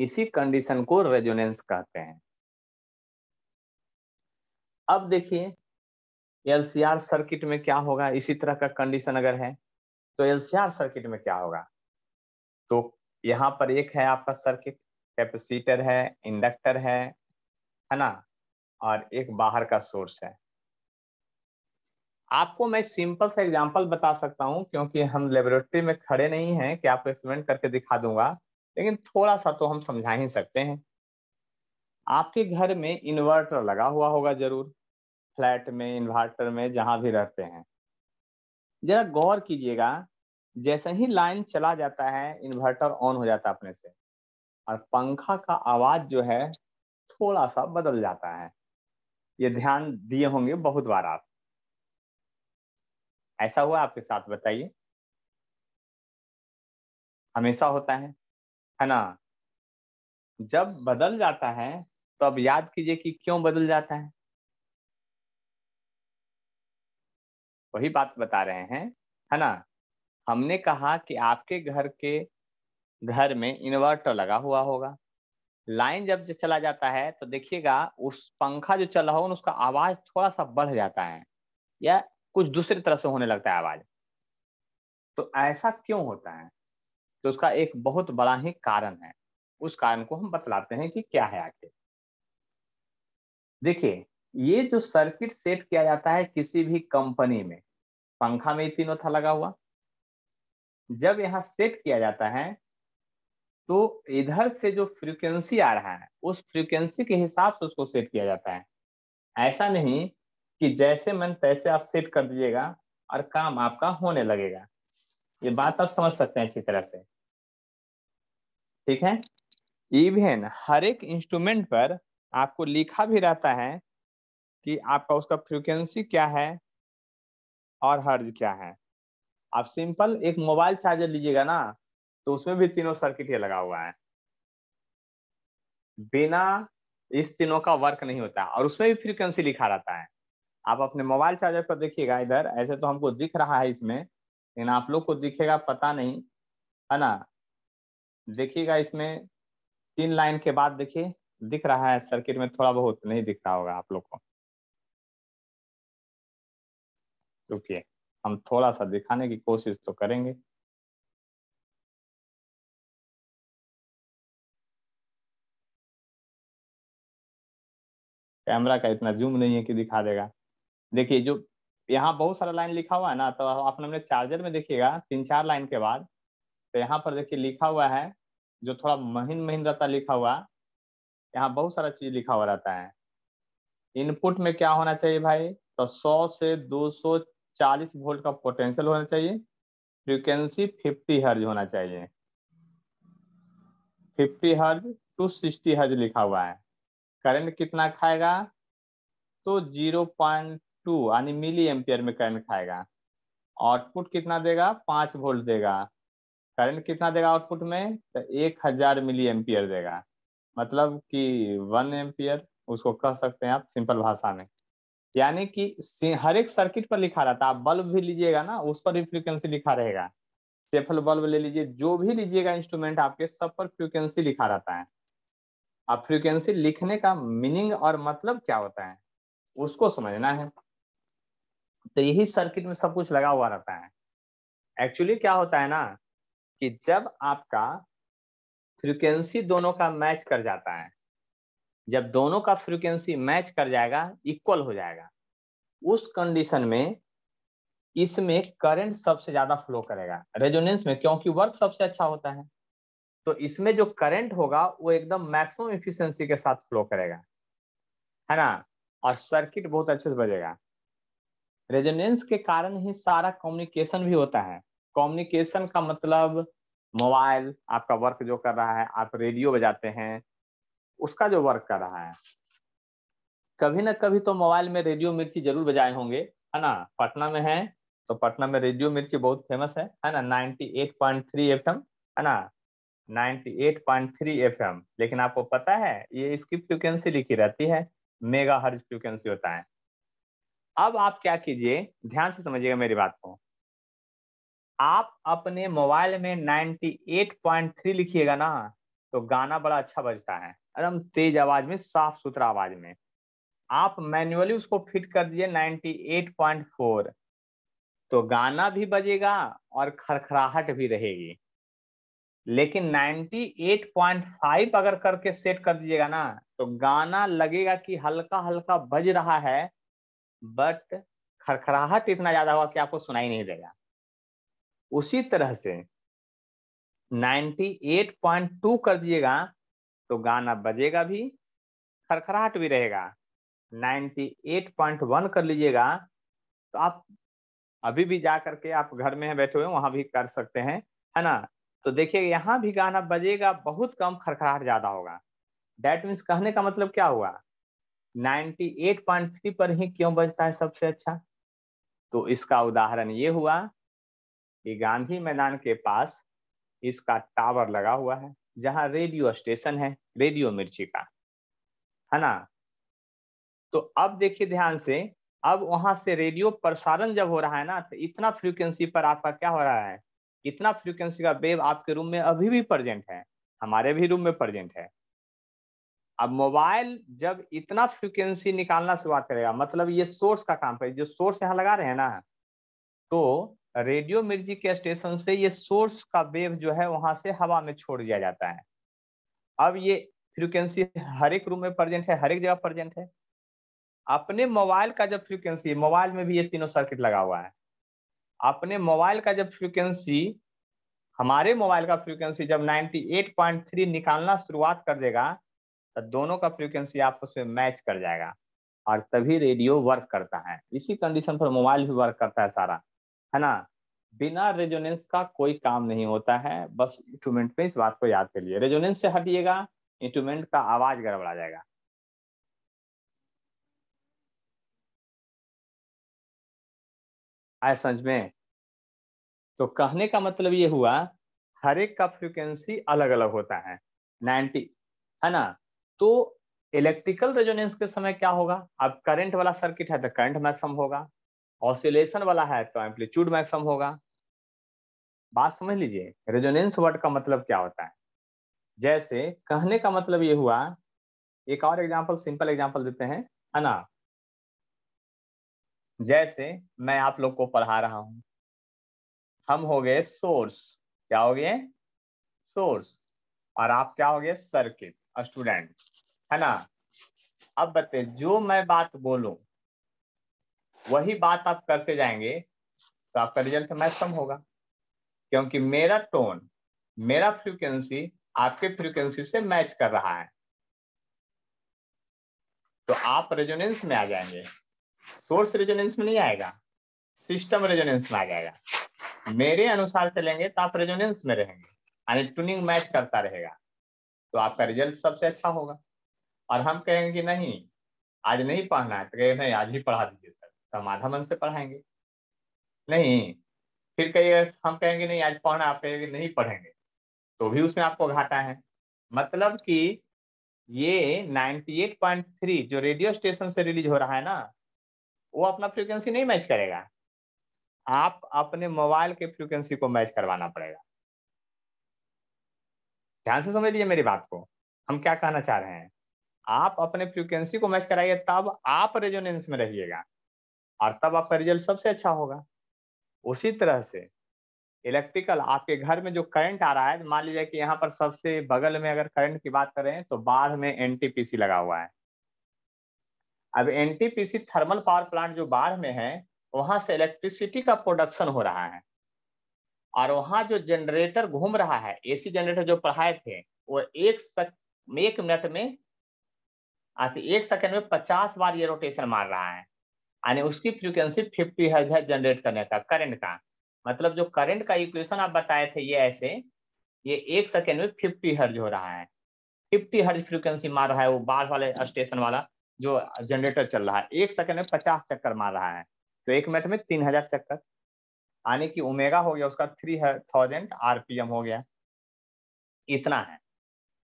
इसी कंडीशन को रेजोनेंस कहते हैं अब देखिए एलसीआर सर्किट में क्या होगा इसी तरह का कंडीशन अगर है तो एलसीआर सर्किट में क्या होगा तो यहाँ पर एक है आपका सर्किट कैपेसिटर है इंडक्टर है है ना और एक बाहर का सोर्स है आपको मैं सिंपल सा एग्जांपल बता सकता हूँ क्योंकि हम लेबोरेटरी में खड़े नहीं हैं कि आपको एक्सपेरिमेंट करके दिखा दूंगा लेकिन थोड़ा सा तो हम समझा ही सकते हैं आपके घर में इन्वर्टर लगा हुआ होगा जरूर फ्लैट में इन्वर्टर में जहां भी रहते हैं जरा गौर कीजिएगा जैसे ही लाइन चला जाता है इन्वर्टर ऑन हो जाता है अपने से और पंखा का आवाज जो है थोड़ा सा बदल जाता है ये ध्यान दिए होंगे बहुत बार आप ऐसा हुआ आपके साथ बताइए हमेशा होता है है ना जब बदल जाता है तो अब याद कीजिए कि क्यों बदल जाता है वही बात बता रहे हैं है ना हमने कहा कि आपके घर के घर में इन्वर्टर लगा हुआ होगा लाइन जब चला जाता है तो देखिएगा उस पंखा जो चल रहा हो उसका आवाज थोड़ा सा बढ़ जाता है या कुछ दूसरी तरह से होने लगता है आवाज तो ऐसा क्यों होता है तो उसका एक बहुत बड़ा ही कारण है उस कारण को हम बतलाते हैं कि क्या है आखिर देखिए ये जो सर्किट सेट किया जाता है किसी भी कंपनी में पंखा में तीनों था लगा हुआ जब यहाँ सेट किया जाता है तो इधर से जो फ्रीक्वेंसी आ रहा है उस फ्रीक्वेंसी के हिसाब से उसको सेट किया जाता है ऐसा नहीं कि जैसे मन तैसे आप सेट कर दीजिएगा और काम आपका होने लगेगा ये बात आप समझ सकते हैं अच्छी तरह से ठीक है इवेन हर एक इंस्ट्रूमेंट पर आपको लिखा भी रहता है कि आपका उसका फ्रिक्वेंसी क्या है और हर्ज क्या है आप सिंपल एक मोबाइल चार्जर लीजिएगा ना तो उसमें भी तीनों सर्किट ये लगा हुआ है बिना इस तीनों का वर्क नहीं होता और उसमें भी फ्रीक्वेंसी लिखा रहता है आप अपने मोबाइल चार्जर पर देखिएगा इधर ऐसे तो हमको दिख रहा है इसमें लेकिन आप लोग को दिखेगा पता नहीं है ना देखिएगा इसमें तीन लाइन के बाद देखिए दिख रहा है सर्किट में थोड़ा बहुत नहीं दिख रहा होगा आप लोग को रुकिए हम थोड़ा सा दिखाने की कोशिश तो करेंगे कैमरा का इतना जूम नहीं है कि दिखा देगा देखिए जो यहाँ बहुत सारा लाइन लिखा हुआ है ना तो आपने हमने चार्जर में देखिएगा तीन चार लाइन के बाद तो यहाँ पर देखिए लिखा हुआ है जो थोड़ा महीन महीन रहता लिखा हुआ यहाँ बहुत सारा चीज लिखा हुआ रहता है इनपुट में क्या होना चाहिए भाई तो 100 से 240 वोल्ट का पोटेंशियल होना चाहिए फ्रीक्वेंसी 50 हर्ज होना चाहिए 50 हर्ज टू 60 हर्ज लिखा हुआ है करंट कितना खाएगा तो 0.2 यानी मिली एम्पियर में करंट खाएगा आउटपुट कितना देगा पाँच वोल्ट देगा करंट कितना देगा आउटपुट में तो एक हजार मिली एम्पियर देगा मतलब कि वन एम्पियर उसको कह सकते हैं आप सिंपल भाषा में यानी कि हर एक सर्किट पर लिखा रहता है आप बल्ब भी लीजिएगा ना उस पर भी फ्रिक्वेंसी लिखा रहेगा सेफल बल्ब ले लीजिए जो भी लीजिएगा इंस्ट्रूमेंट आपके सब पर फ्रिक्वेंसी लिखा रहता है अब फ्रिक्वेंसी लिखने का मीनिंग और मतलब क्या होता है उसको समझना है तो यही सर्किट में सब कुछ लगा हुआ रहता है एक्चुअली क्या होता है ना कि जब आपका फ्रीक्वेंसी दोनों का मैच कर जाता है जब दोनों का फ्रीक्वेंसी मैच कर जाएगा इक्वल हो जाएगा उस कंडीशन में इसमें करंट सबसे ज्यादा फ्लो करेगा रेजोनेंस में क्योंकि वर्क सबसे अच्छा होता है तो इसमें जो करंट होगा वो एकदम मैक्सिमम इफिशियंसी के साथ फ्लो करेगा है ना और सर्किट बहुत अच्छे से बजेगा रेजोनेंस के कारण ही सारा कम्युनिकेशन भी होता है कम्युनिकेशन का मतलब मोबाइल आपका वर्क जो कर रहा है आप रेडियो बजाते हैं उसका जो वर्क कर रहा है कभी ना कभी तो मोबाइल में रेडियो मिर्ची जरूर बजाए होंगे है ना पटना में है तो पटना में रेडियो मिर्ची बहुत फेमस है है ना 98.3 एफएम है ना 98.3 एफएम लेकिन आपको पता है ये इसकी फ्रिक्वेंसी लिखी रहती है मेगा हर्ज फ्रिक्वेंसी होता है अब आप क्या कीजिए ध्यान से समझिएगा मेरी बात को आप अपने मोबाइल में 98.3 लिखिएगा ना तो गाना बड़ा अच्छा बजता है एकदम तेज आवाज में साफ सुथरा आवाज में आप मैन्युअली उसको फिट कर दीजिए 98.4 तो गाना भी बजेगा और खरखराहट भी रहेगी लेकिन 98.5 अगर करके सेट कर दीजिएगा ना तो गाना लगेगा कि हल्का हल्का बज रहा है बट खरखराहट इतना ज्यादा होगा कि आपको सुनाई नहीं देगा उसी तरह से 98.2 कर दीजिएगा तो गाना बजेगा भी खरखराहट भी रहेगा 98.1 कर लीजिएगा तो आप अभी भी जा करके आप घर में बैठे हुए वहां भी कर सकते हैं है ना तो देखिए यहाँ भी गाना बजेगा बहुत कम खरखराहट ज्यादा होगा डैट मीन्स कहने का मतलब क्या हुआ 98.3 पर ही क्यों बजता है सबसे अच्छा तो इसका उदाहरण ये हुआ कि गांधी मैदान के पास इसका टावर लगा हुआ है जहां रेडियो स्टेशन है रेडियो मिर्ची का है ना तो अब देखिए ध्यान से अब वहां से रेडियो प्रसारण जब हो रहा है ना तो इतना फ्रीक्वेंसी पर आपका क्या हो रहा है इतना फ्रीक्वेंसी का वेव आपके रूम में अभी भी प्रजेंट है हमारे भी रूम में प्रजेंट है अब मोबाइल जब इतना फ्रीक्वेंसी निकालना शुरुआत करेगा मतलब ये सोर्स का काम करेगा जो सोर्स यहाँ लगा रहे हैं ना तो रेडियो मिर्जी के स्टेशन से ये सोर्स का वेव जो है वहां से हवा में छोड़ दिया जाता है अब ये फ्रीक्वेंसी हर एक रूम में प्रेजेंट है हर एक जगह प्रेजेंट है अपने मोबाइल का जब फ्रीक्वेंसी मोबाइल में भी ये तीनों सर्किट लगा हुआ है अपने मोबाइल का जब फ्रीक्वेंसी हमारे मोबाइल का फ्रीक्वेंसी जब 98.3 निकालना शुरुआत कर देगा तो दोनों का फ्रीक्वेंसी आपस में मैच कर जाएगा और तभी रेडियो वर्क करता है इसी कंडीशन पर मोबाइल भी वर्क करता है सारा है ना बिना रेजोनेंस का कोई काम नहीं होता है बस इंस्ट्रूमेंट में इस बात को याद करिए रेजोनेंस से हटिएगा इंस्ट्रूमेंट का आवाज गड़बड़ा जाएगा आए समझ में तो कहने का मतलब ये हुआ हर एक का फ्रिक्वेंसी अलग अलग होता है 90 है ना तो इलेक्ट्रिकल रेजोनेंस के समय क्या होगा अब करंट वाला सर्किट है तो करंट मैक्सिमम होगा ऑसिलेशन वाला है तो एम्पलीट्यूड मैक्सम होगा बात समझ लीजिए रेजोनेंस वर्ड का मतलब क्या होता है जैसे कहने का मतलब ये हुआ एक और एग्जांपल सिंपल एग्जांपल देते हैं है ना जैसे मैं आप लोग को पढ़ा रहा हूं हम हो गए सोर्स क्या हो गए सोर्स और आप क्या हो गए सर्किट स्टूडेंट है ना अब बताए जो मैं बात बोलूं वही बात आप करते जाएंगे तो आपका रिजल्ट मैच कम होगा क्योंकि मेरा टोन मेरा फ्रीक्वेंसी आपके फ्रीक्वेंसी से मैच कर रहा है तो आप रेजोनेंस में आ जाएंगे सोर्स रेजोनेंस में नहीं आएगा सिस्टम रेजोनेंस में आ जाएगा मेरे अनुसार चलेंगे तो आप रेजोनेंस में रहेंगे यानी ट्यूनिंग मैच करता रहेगा तो आपका रिजल्ट सबसे अच्छा होगा और हम कहेंगे कि नहीं आज नहीं पढ़ना है तो कहे नहीं आज ही पढ़ा दीजिए समाधा मन से पढ़ाएंगे नहीं फिर कही हम कहेंगे नहीं आज पढ़ना आप कहेंगे नहीं पढ़ेंगे तो भी उसमें आपको घाटा है मतलब कि ये 98.3 जो रेडियो स्टेशन से रिलीज हो रहा है ना वो अपना फ्रीक्वेंसी नहीं मैच करेगा आप अपने मोबाइल के फ्रीक्वेंसी को मैच करवाना पड़ेगा ध्यान से समझ लीजिए मेरी बात को हम क्या कहना चाह रहे हैं आप अपने फ्रीक्वेंसी को मैच कराइए तब आप रेजोनेंस में रहिएगा और तब आपका रिजल्ट सबसे अच्छा होगा उसी तरह से इलेक्ट्रिकल आपके घर में जो करंट आ रहा है मान लीजिए कि यहाँ पर सबसे बगल में अगर करंट की बात करें तो बाढ़ में एनटीपीसी लगा हुआ है अब एनटीपीसी थर्मल पावर प्लांट जो बाढ़ में है वहां से इलेक्ट्रिसिटी का प्रोडक्शन हो रहा है और वहां जो जनरेटर घूम रहा है एसी जनरेटर जो पढ़ाए थे वो एक सक, एक मिनट में एक सेकंड में पचास बार ये रोटेशन मार रहा है यानी उसकी फ्रीक्वेंसी फिफ्टी हर्ज है जनरेट करने का करंट का मतलब जो करंट का इक्वेशन आप बताए थे ये ऐसे ये एक सेकेंड में फिफ्टी हर्ज हो रहा है फिफ्टी हर्ज फ्रीक्वेंसी मार रहा है वो बाढ़ वाले स्टेशन वाला जो जनरेटर चल रहा है एक सेकेंड में पचास चक्कर मार रहा है तो एक मिनट में तीन हजार चक्कर यानी कि ओमेगा हो गया उसका थ्री थाउजेंड आरपीएम हो गया इतना है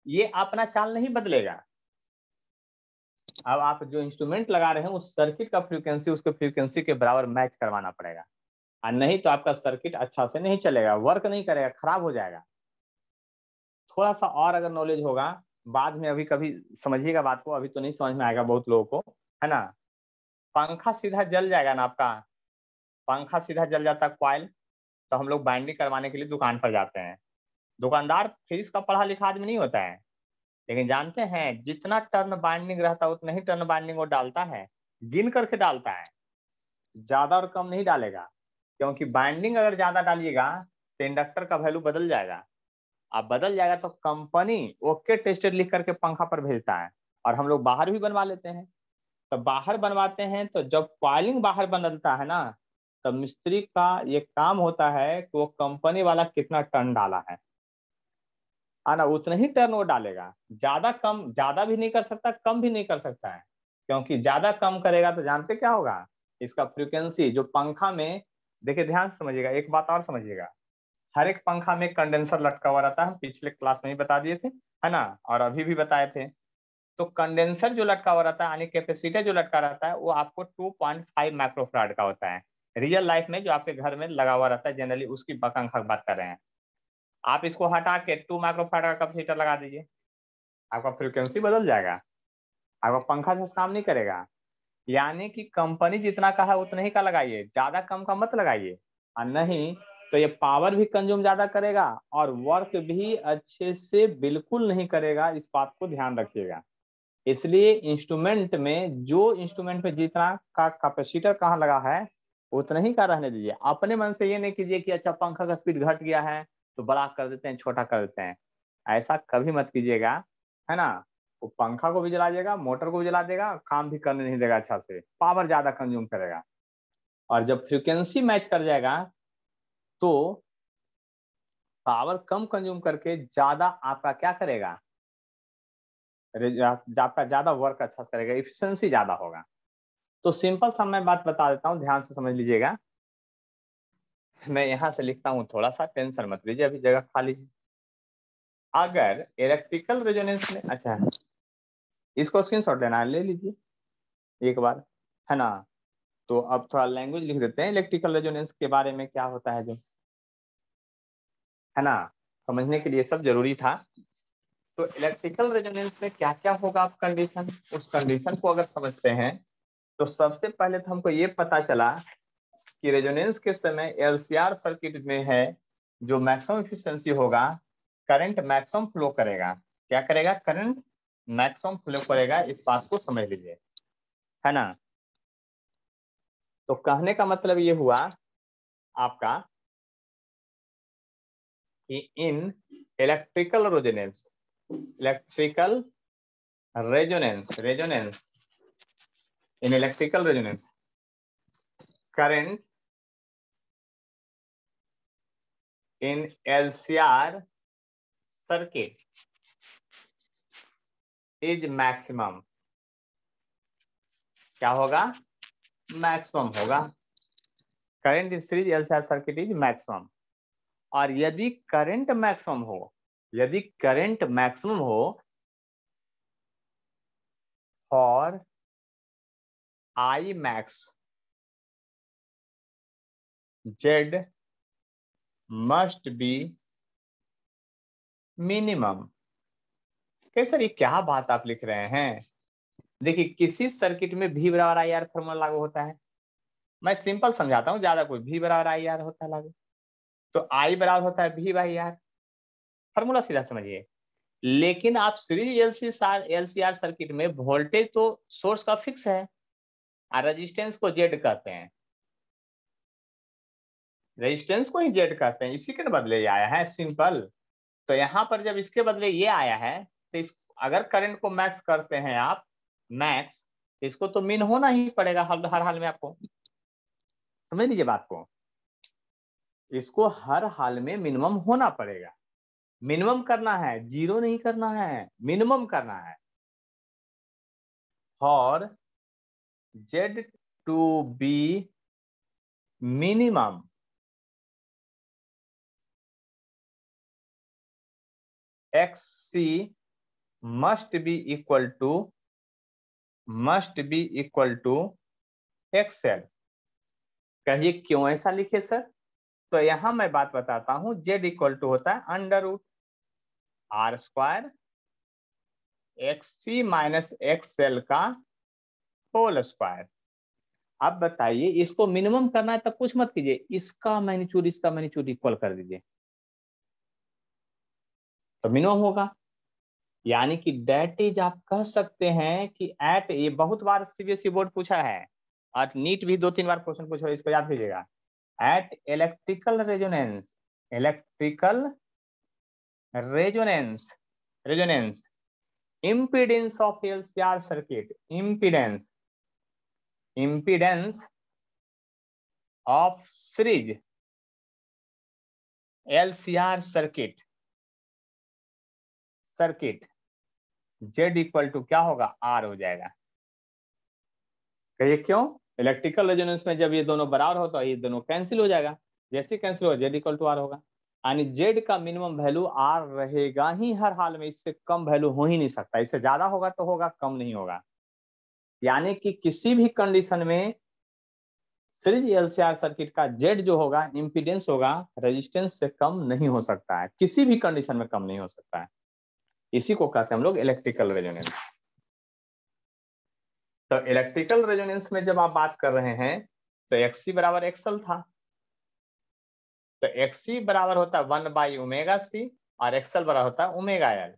ये अपना चाल नहीं बदलेगा अब आप जो इंस्ट्रूमेंट लगा रहे हैं उस सर्किट का फ्रीक्वेंसी उसके फ्रीक्वेंसी के बराबर मैच करवाना पड़ेगा और नहीं तो आपका सर्किट अच्छा से नहीं चलेगा वर्क नहीं करेगा खराब हो जाएगा थोड़ा सा और अगर नॉलेज होगा बाद में अभी कभी समझिएगा बात को अभी तो नहीं समझ में आएगा बहुत लोगों को है ना पंखा सीधा जल जाएगा ना आपका पंखा सीधा जल जाता क्वाइल तो हम लोग बाइंडिंग करवाने के लिए दुकान पर जाते हैं दुकानदार फ्रिज का पढ़ा लिखा आदमी नहीं होता है लेकिन जानते हैं जितना टर्न बाइंडिंग रहता है उतना ही टर्न बाइंडिंग वो डालता है गिन करके डालता है ज्यादा और कम नहीं डालेगा क्योंकि बाइंडिंग अगर ज्यादा डालिएगा तो इंडक्टर का वैल्यू बदल जाएगा अब बदल जाएगा तो कंपनी ओके टेस्टेड लिख करके पंखा पर भेजता है और हम लोग बाहर भी बनवा लेते हैं तो बाहर बनवाते हैं तो जब क्वालिंग बाहर बदलता है ना तब मिस्त्री का ये काम होता है कि वो कंपनी वाला कितना टर्न डाला है ना उतना ही टर्न वो डालेगा ज्यादा कम ज्यादा भी नहीं कर सकता कम भी नहीं कर सकता है क्योंकि ज्यादा कम करेगा तो जानते क्या होगा इसका फ्रिक्वेंसी जो पंखा में देखिए ध्यान से समझिएगा एक बात और समझिएगा हर एक पंखा में कंडेंसर लटका हुआ रहता है हम पिछले क्लास में ही बता दिए थे है ना और अभी भी बताए थे तो कंडेंसर जो लटका हुआ रहता है यानी कैपेसिटर जो लटका रहता है वो आपको 2.5 माइक्रोफ्राड का होता है रियल लाइफ में जो आपके घर में लगा हुआ रहता है जनरली उसकी बकंखा बात कर रहे हैं आप इसको हटा के टू माइक्रोफाइड का कैपेसिटर लगा दीजिए आपका फ्रिक्वेंसी बदल जाएगा आपका पंखा से काम नहीं करेगा यानी कि कंपनी जितना का है उतना ही का लगाइए ज्यादा कम का मत लगाइए और नहीं तो ये पावर भी कंज्यूम ज्यादा करेगा और वर्क भी अच्छे से बिल्कुल नहीं करेगा इस बात को ध्यान रखिएगा इसलिए इंस्ट्रूमेंट में जो इंस्ट्रूमेंट में जितना का कैपेसिटर कहाँ लगा है उतना ही का रहने दीजिए अपने मन से ये नहीं कीजिए कि अच्छा पंखा का स्पीड घट गया है तो बड़ा कर देते हैं छोटा कर देते हैं ऐसा कभी मत कीजिएगा है ना वो पंखा को भी जला देगा मोटर को भी जला देगा काम भी करने नहीं देगा अच्छा से पावर ज्यादा कंज्यूम करेगा और जब फ्रिक्वेंसी मैच कर जाएगा तो पावर कम कंज्यूम करके ज्यादा आपका क्या करेगा आपका ज्यादा वर्क अच्छा से करेगा इफिशंसी ज्यादा होगा तो सिंपल सा मैं बात बता देता हूँ ध्यान से समझ लीजिएगा मैं यहाँ से लिखता हूँ थोड़ा सा टेंशन मत लीजिए अभी जगह खाली है अगर इलेक्ट्रिकल रेजोनेंस में अच्छा इसको स्क्रीन शॉट लेना ले लीजिए एक बार है ना तो अब थोड़ा लैंग्वेज लिख देते हैं इलेक्ट्रिकल रेजोनेंस के बारे में क्या होता है जो है ना समझने के लिए सब जरूरी था तो इलेक्ट्रिकल रेजोनेंस में क्या क्या होगा आप कंडीशन उस कंडीशन को अगर समझते हैं तो सबसे पहले तो हमको ये पता चला कि रेजोनेंस के समय एलसीआर सर्किट में है जो मैक्सिमम इफिशियंसी होगा करंट मैक्सिमम फ्लो करेगा क्या करेगा करंट मैक्सिमम फ्लो करेगा इस बात को समझ लीजिए है ना तो कहने का मतलब ये हुआ आपका कि in electrical resonance electrical resonance resonance in electrical resonance current in LCR circuit is maximum क्या होगा मैक्सिमम होगा current in series LCR circuit is maximum और यदि करंट मैक्सिमम हो यदि करंट मैक्सिमम हो for I max Z must be minimum कहीं sir ये क्या बात आप लिख रहे हैं देखिए किसी सर्किट में भी बराबर आई आर फॉर्मूला लागू होता है मैं सिंपल समझाता हूँ ज्यादा कोई भी बराबर आई आर होता है लागू तो आई बराबर होता है भी बाई आर फॉर्मूला सीधा समझिए लेकिन आप सीरीज एलसी एलसीआर सर्किट में वोल्टेज तो सोर्स का फिक्स है और रेजिस्टेंस को जेड कहते हैं रेजिस्टेंस को ही जेड कहते हैं इसी के बदले आया है सिंपल तो यहाँ पर जब इसके बदले ये आया है तो इस अगर करंट को मैक्स करते हैं आप मैक्स तो इसको तो मिन होना ही पड़ेगा हर हाल में आपको समझ लीजिए बात को इसको हर हाल में मिनिमम होना पड़ेगा मिनिमम करना है जीरो नहीं करना है मिनिमम करना है और Z to be minimum must be equal to must be equal to X L कहिए क्यों ऐसा लिखे सर तो यहां मैं बात बताता हूं जेड इक्वल टू होता है under root R square X C minus X L का होल स्क्वायर अब बताइए इसको मिनिमम करना है तो कुछ मत कीजिए इसका मैनीच्यूर इसका मैनीच्यूर इक्वल कर दीजिए तो मिनिमम होगा यानी कि डेट इज आप कह सकते हैं कि एट ये बहुत बार सीबीएसई बोर्ड e पूछा है और नीट भी दो तीन बार क्वेश्चन पूछा इसको याद कीजिएगा at electrical resonance electrical resonance resonance impedance of LCR circuit impedance, impedance of series LCR circuit circuit Z equal to क्या होगा आर हो जाएगा कहिए क्यों इलेक्ट्रिकल रेजोनेंस में जब ये दोनों बराबर हो तो ये दोनों कैंसिल हो जाएगा जैसे कैंसिल हो जेड इक्वल टू आर होगा यानी जेड का मिनिमम वैल्यू आर रहेगा ही हर हाल में इससे कम वैल्यू हो ही नहीं सकता इससे ज्यादा होगा तो होगा कम नहीं होगा यानी कि किसी भी कंडीशन में सीरीज एलसीआर सर्किट का जेड जो होगा इम्पीडेंस होगा रेजिस्टेंस से कम नहीं हो सकता है किसी भी कंडीशन में कम नहीं हो सकता है इसी को कहते हैं हम लोग इलेक्ट्रिकल रेजोनेंस तो इलेक्ट्रिकल रेजोनेंस में जब आप बात कर रहे हैं तो एक्सी बराबर एक्सल था तो एक्सी बराबर होता है वन बाई उमेगा सी और एक्सल बराबर होता है उमेगा एल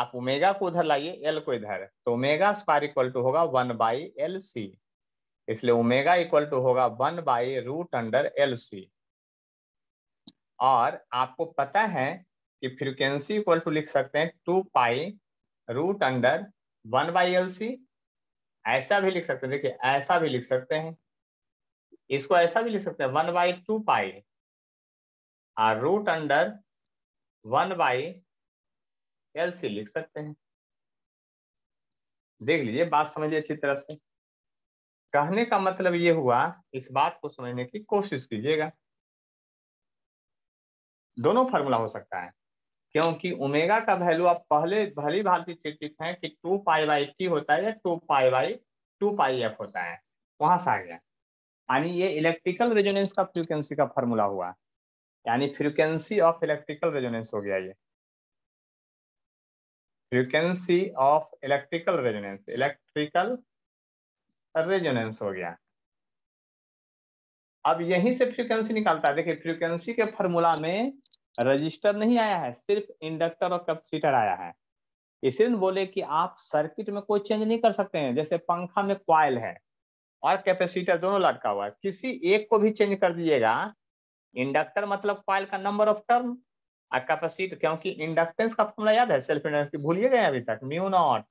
आप उमेगा को उधर लाइए एल को इधर तो उमेगा स्क्वायर इक्वल टू होगा वन बाई एल सी इसलिए उमेगा इक्वल टू होगा one by root under L C और आपको पता है कि फ्रीक्वेंसी इक्वल टू लिख सकते हैं two pi root under one by L C ऐसा भी लिख सकते हैं देखिए ऐसा भी लिख सकते हैं इसको ऐसा भी लिख सकते हैं वन बाई टू पाई और root under one by L C लिख सकते हैं देख लीजिए बात समझिए अच्छी तरह से कहने का मतलब ये हुआ इस बात को समझने की कोशिश कीजिएगा दोनों फार्मूला हो सकता है क्योंकि ओमेगा का वैल्यू आप पहले भली भांति चिंतित हैं कि टू पाई बाई टी होता है या two pi by two pi F होता है वहां से आ गया यानी ये इलेक्ट्रिकल रेजोनेंस का फ्रिक्वेंसी का फॉर्मूला हुआ यानी फ्रिक्वेंसी ऑफ इलेक्ट्रिकल रेजोनेंस हो गया ये frequency of electrical resonance electrical resonance हो गया अब यहीं से फ्रिक्वेंसी निकालता है देखिए फ्रिक्वेंसी के फॉर्मूला में रजिस्टर नहीं आया है सिर्फ इंडक्टर और कैपेसिटर आया है इसी बोले कि आप सर्किट में कोई चेंज नहीं कर सकते हैं जैसे पंखा में क्वाइल है और कैपेसिटर दोनों लटका हुआ है किसी एक को भी चेंज कर दीजिएगा इंडक्टर मतलब क्वाइल का नंबर ऑफ टर्म और कैपेसिटर क्योंकि इंडक्टेंस का फॉर्मूला याद है सेल्फ इंडक्टेंस की भूलिए गए अभी तक म्यू नॉट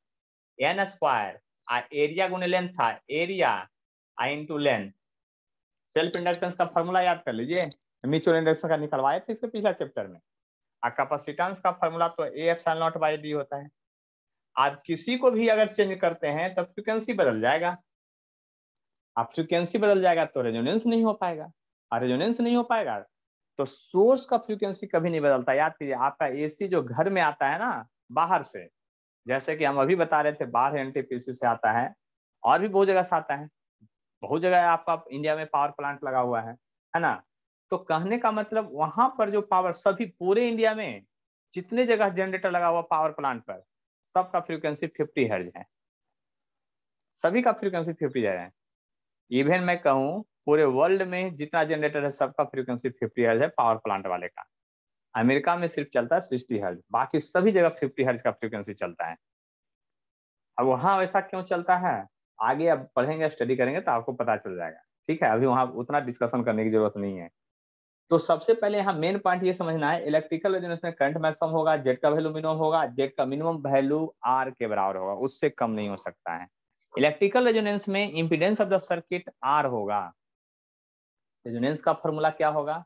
एन स्क्वायर आ एरिया गुने लेंथ था area I into length self inductance का फॉर्मूला याद कर लीजिए म्यूचुअल इंडक्शन का निकलवाए थे इसके पिछले चैप्टर में और कैपेसिटेंस का फॉर्मूला तो A epsilon naught by D होता है आप किसी को भी अगर चेंज करते हैं तो फ्रिक्वेंसी बदल जाएगा आप फ्रिक्वेंसी बदल जाएगा तो रेजोनेंस नहीं हो पाएगा और रेजोनेंस नहीं हो पाएगा तो सोर्स का फ्रिक्वेंसी कभी नहीं बदलता याद कीजिए आपका एसी जो घर में आता है ना बाहर से जैसे कि हम अभी बता रहे थे बाहर एनटीपीसी से आता है और भी बहुत जगह से आता है बहुत जगह आपका इंडिया में पावर प्लांट लगा हुआ है है ना तो कहने का मतलब वहां पर जो पावर सभी पूरे इंडिया में जितने जगह जनरेटर लगा हुआ पावर प्लांट पर सबका फ्रीक्वेंसी फिफ्टी हर्ज है सभी का फ्रीक्वेंसी फिफ्टी हर्ज है इवन मैं कहूँ पूरे वर्ल्ड में जितना जनरेटर है सबका फ्रीक्वेंसी फिफ्टी हर्ज है पावर प्लांट वाले का अमेरिका में सिर्फ चलता है सिक्सटी हर्ज बाकी सभी जगह फिफ्टी हर्ज का फ्रीक्वेंसी चलता है अब वहाँ वैसा क्यों चलता है आगे अब पढ़ेंगे स्टडी करेंगे तो आपको पता चल जाएगा ठीक है अभी वहाँ उतना डिस्कशन करने की जरूरत नहीं है तो सबसे पहले यहाँ मेन पॉइंट ये समझना है इलेक्ट्रिकल रेजोनेंस में करंट मैक्सिमम होगा जेड का वैल्यू मिनिमम होगा जेड का मिनिमम वैल्यू आर के बराबर होगा उससे कम नहीं हो सकता है इलेक्ट्रिकल रेजोनेंस में impedance of the circuit R होगा रेजोनेंस का फॉर्मूला क्या होगा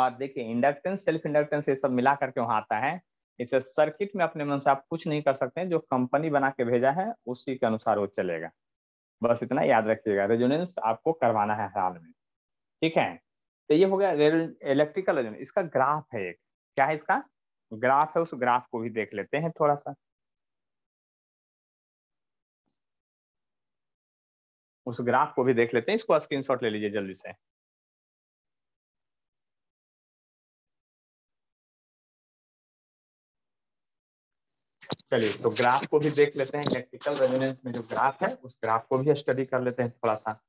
और देखिए इंडक्टेंस सेल्फ इंडक्टेंस ये सब मिला करके वहां आता है इसे सर्किट में अपने मन से आप कुछ नहीं कर सकते जो कंपनी बना के भेजा है उसी के अनुसार वो चलेगा बस इतना याद रखिएगा रेजोनेंस आपको करवाना है हाल में ठीक है तो ये हो गया रेल इलेक्ट्रिकल रेजोनेंस इसका ग्राफ है एक क्या है इसका ग्राफ है उस ग्राफ को भी देख लेते हैं थोड़ा सा उस ग्राफ को भी देख लेते हैं इसको स्क्रीनशॉट ले लीजिए जल्दी से चलिए तो ग्राफ को भी देख लेते हैं इलेक्ट्रिकल रेजोनेंस में जो ग्राफ है उस ग्राफ को भी स्टडी कर लेते हैं थोड़ा सा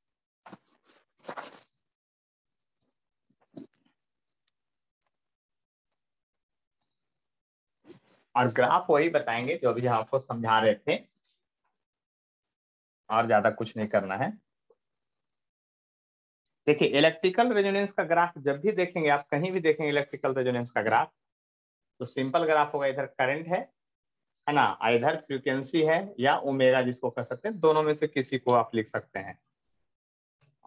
और ग्राफ वही बताएंगे जो अभी आपको समझा रहे थे और ज्यादा कुछ नहीं करना है देखिए इलेक्ट्रिकल रेजोनेंस का ग्राफ जब भी देखेंगे आप कहीं भी देखेंगे इलेक्ट्रिकल रेजोनेंस का ग्राफ तो सिंपल ग्राफ होगा इधर करंट है है ना इधर फ्रीक्वेंसी है या उमेरा जिसको कह सकते हैं दोनों में से किसी को आप लिख सकते हैं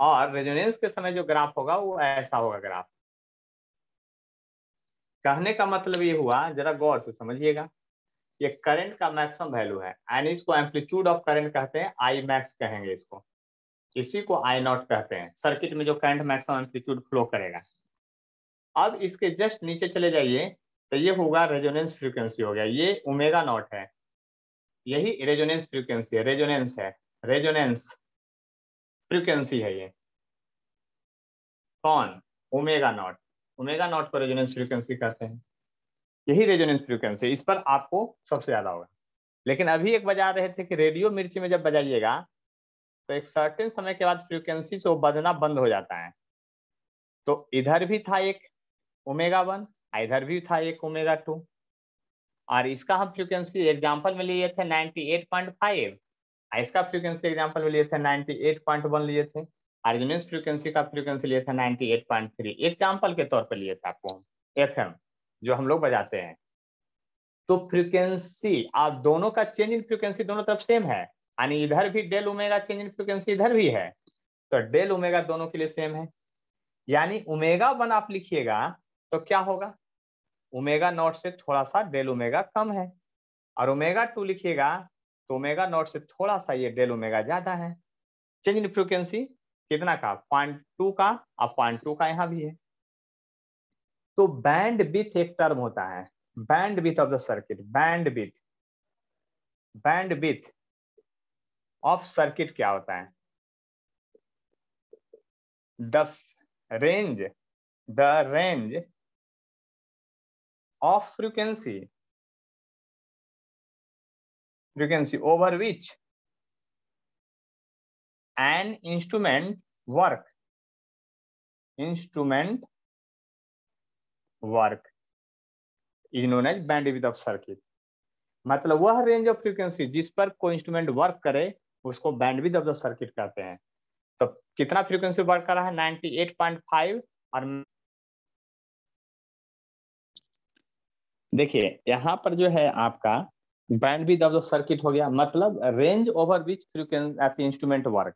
और रेजोनेंस के समय जो ग्राफ होगा वो ऐसा होगा ग्राफ कहने का मतलब ये हुआ जरा गौर से समझिएगा ये करंट का मैक्सिमम वैल्यू है एंड इसको एम्पलीट्यूड ऑफ करंट कहते हैं आई मैक्स कहेंगे इसको इसी को आई नॉट कहते हैं सर्किट में जो करंट मैक्सिमम एम्पलीट्यूड फ्लो करेगा अब इसके जस्ट नीचे चले जाइए तो ये होगा रेजोनेंस फ्रिक्वेंसी हो गया ये उमेगा नॉट है यही रेजोनेंस फ्रिक्वेंसी है रेजोनेंस है रेजोनेंस फ्रीक्वेंसी है ये कौन ओमेगा नॉट ओमेगा नॉट को रेजोनेंस फ्रीक्वेंसी कहते हैं यही रेजोनेंस फ्रीक्वेंसी इस पर आपको सबसे ज्यादा होगा लेकिन अभी एक बजा रहे थे कि रेडियो मिर्ची में जब बजाइएगा तो एक सर्टेन समय के बाद फ्रीक्वेंसी से वो बजना बंद हो जाता है तो इधर भी था एक ओमेगा वन इधर भी था एक ओमेगा टू और इसका हम फ्रीक्वेंसी एग्जाम्पल में लिए थे 98.5 इसका फ्रीक्वेंसी एग्जाम्पल में लिए थे 98.1 लिए थे आर्ग्यूमेंट्स फ्रीक्वेंसी का फ्रीक्वेंसी लिए था 98.3 एग्जाम्पल के तौर पर लिए था आपको एफएम जो हम लोग बजाते हैं तो फ्रीक्वेंसी आप दोनों का चेंज इन फ्रीक्वेंसी दोनों तरफ सेम है यानी इधर भी del omega change in frequency इधर भी है तो डेल उमेगा दोनों के लिए सेम है यानी उमेगा वन आप लिखिएगा तो क्या होगा उमेगा नॉट से थोड़ा सा डेल उमेगा कम है और उमेगा टू लिखिएगा तो उमेगा नॉट से थोड़ा सा ये डेल उमेगा ज्यादा है चेंज इन फ्रीक्वेंसी कितना का पॉइंट टू का और पॉइंट टू का यहाँ भी है तो बैंड विथ एक टर्म होता है bandwidth of the circuit bandwidth bandwidth of circuit क्या होता है the range the range of frequency frequency over which an instrument work instrument work is known as bandwidth of circuit मतलब वह range of frequency जिस पर कोई instrument work करे उसको बैंडविथ ऑफ द सर्किट कहते हैं तो कितना फ्रीक्वेंसी वर्क कर रहा है 98.5 और देखिए यहाँ पर जो है आपका बैंडविथ ऑफ द सर्किट हो गया मतलब range over which frequency instrument work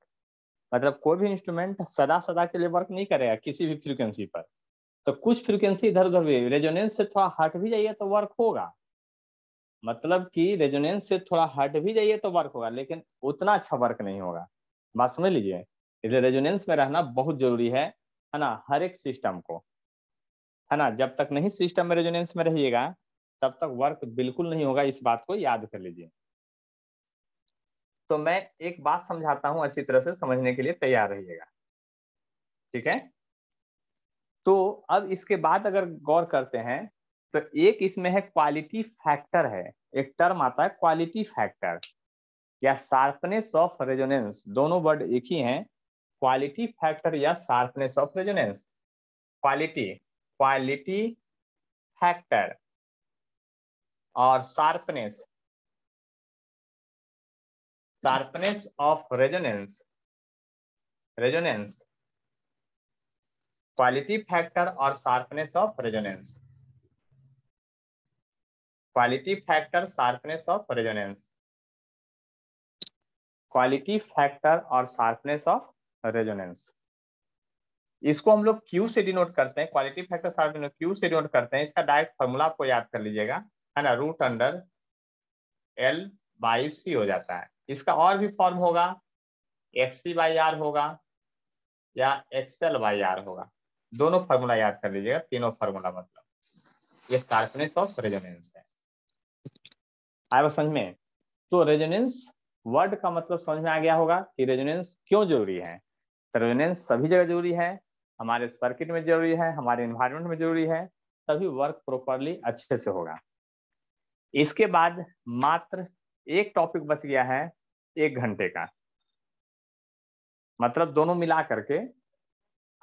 मतलब कोई भी इंस्ट्रूमेंट सदा सदा के लिए वर्क नहीं करेगा किसी भी फ्रिक्वेंसी पर तो कुछ फ्रिक्वेंसी इधर उधर भी रेजोनेंस से थोड़ा हट भी जाइए तो वर्क होगा मतलब कि रेजोनेंस से थोड़ा हट भी जाइए तो वर्क होगा लेकिन उतना अच्छा वर्क नहीं होगा बात समझ लीजिए इसलिए रेजोनेंस में रहना बहुत जरूरी है है ना हर एक सिस्टम को है ना जब तक नहीं सिस्टम में रेजोनेंस में रहिएगा तब तक वर्क बिल्कुल नहीं होगा इस बात को याद कर लीजिए तो मैं एक बात समझाता हूं अच्छी तरह से समझने के लिए तैयार रहिएगा ठीक है तो अब इसके बाद अगर गौर करते हैं तो एक इसमें है क्वालिटी फैक्टर है एक टर्म आता है क्वालिटी फैक्टर या शार्पनेस ऑफ रेजोनेंस दोनों वर्ड एक ही हैं क्वालिटी फैक्टर या sharpness of resonance quality quality factor और sharpness sharpness of resonance resonance quality factor or sharpness of resonance quality factor sharpness of resonance quality factor और sharpness of resonance इसको हम लोग क्यू से डिनोट करते हैं quality factor sharpness Q से denote करते हैं इसका डायरेक्ट फॉर्मूला आपको याद कर लीजिएगा है ना root under L by C हो जाता है इसका और भी फॉर्म होगा एक्स सी बाई आर होगा या एक्सएल बाई आर होगा दोनों फार्मूला याद कर लीजिएगा तीनों फार्मूला मतलब ये शार्पनेस ऑफ रेजोनेंस है आए बस समझ में तो रेजोनेंस वर्ड का मतलब समझ में आ गया होगा कि रेजोनेंस क्यों जरूरी है तो रेजोनेंस सभी जगह जरूरी है हमारे सर्किट में जरूरी है हमारे इन्वायरमेंट में जरूरी है तभी वर्क प्रॉपरली अच्छे से होगा इसके बाद मात्र एक टॉपिक बच गया है एक घंटे का मतलब दोनों मिला करके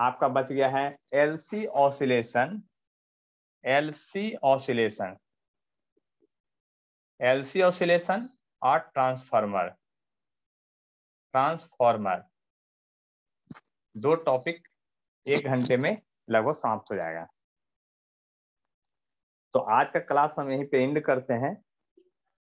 आपका बच गया है L C oscillation L C oscillation L C oscillation और ट्रांसफार्मर ट्रांसफार्मर दो टॉपिक एक घंटे में लगभग समाप्त हो जाएगा तो आज का क्लास हम यहीं पे एंड करते हैं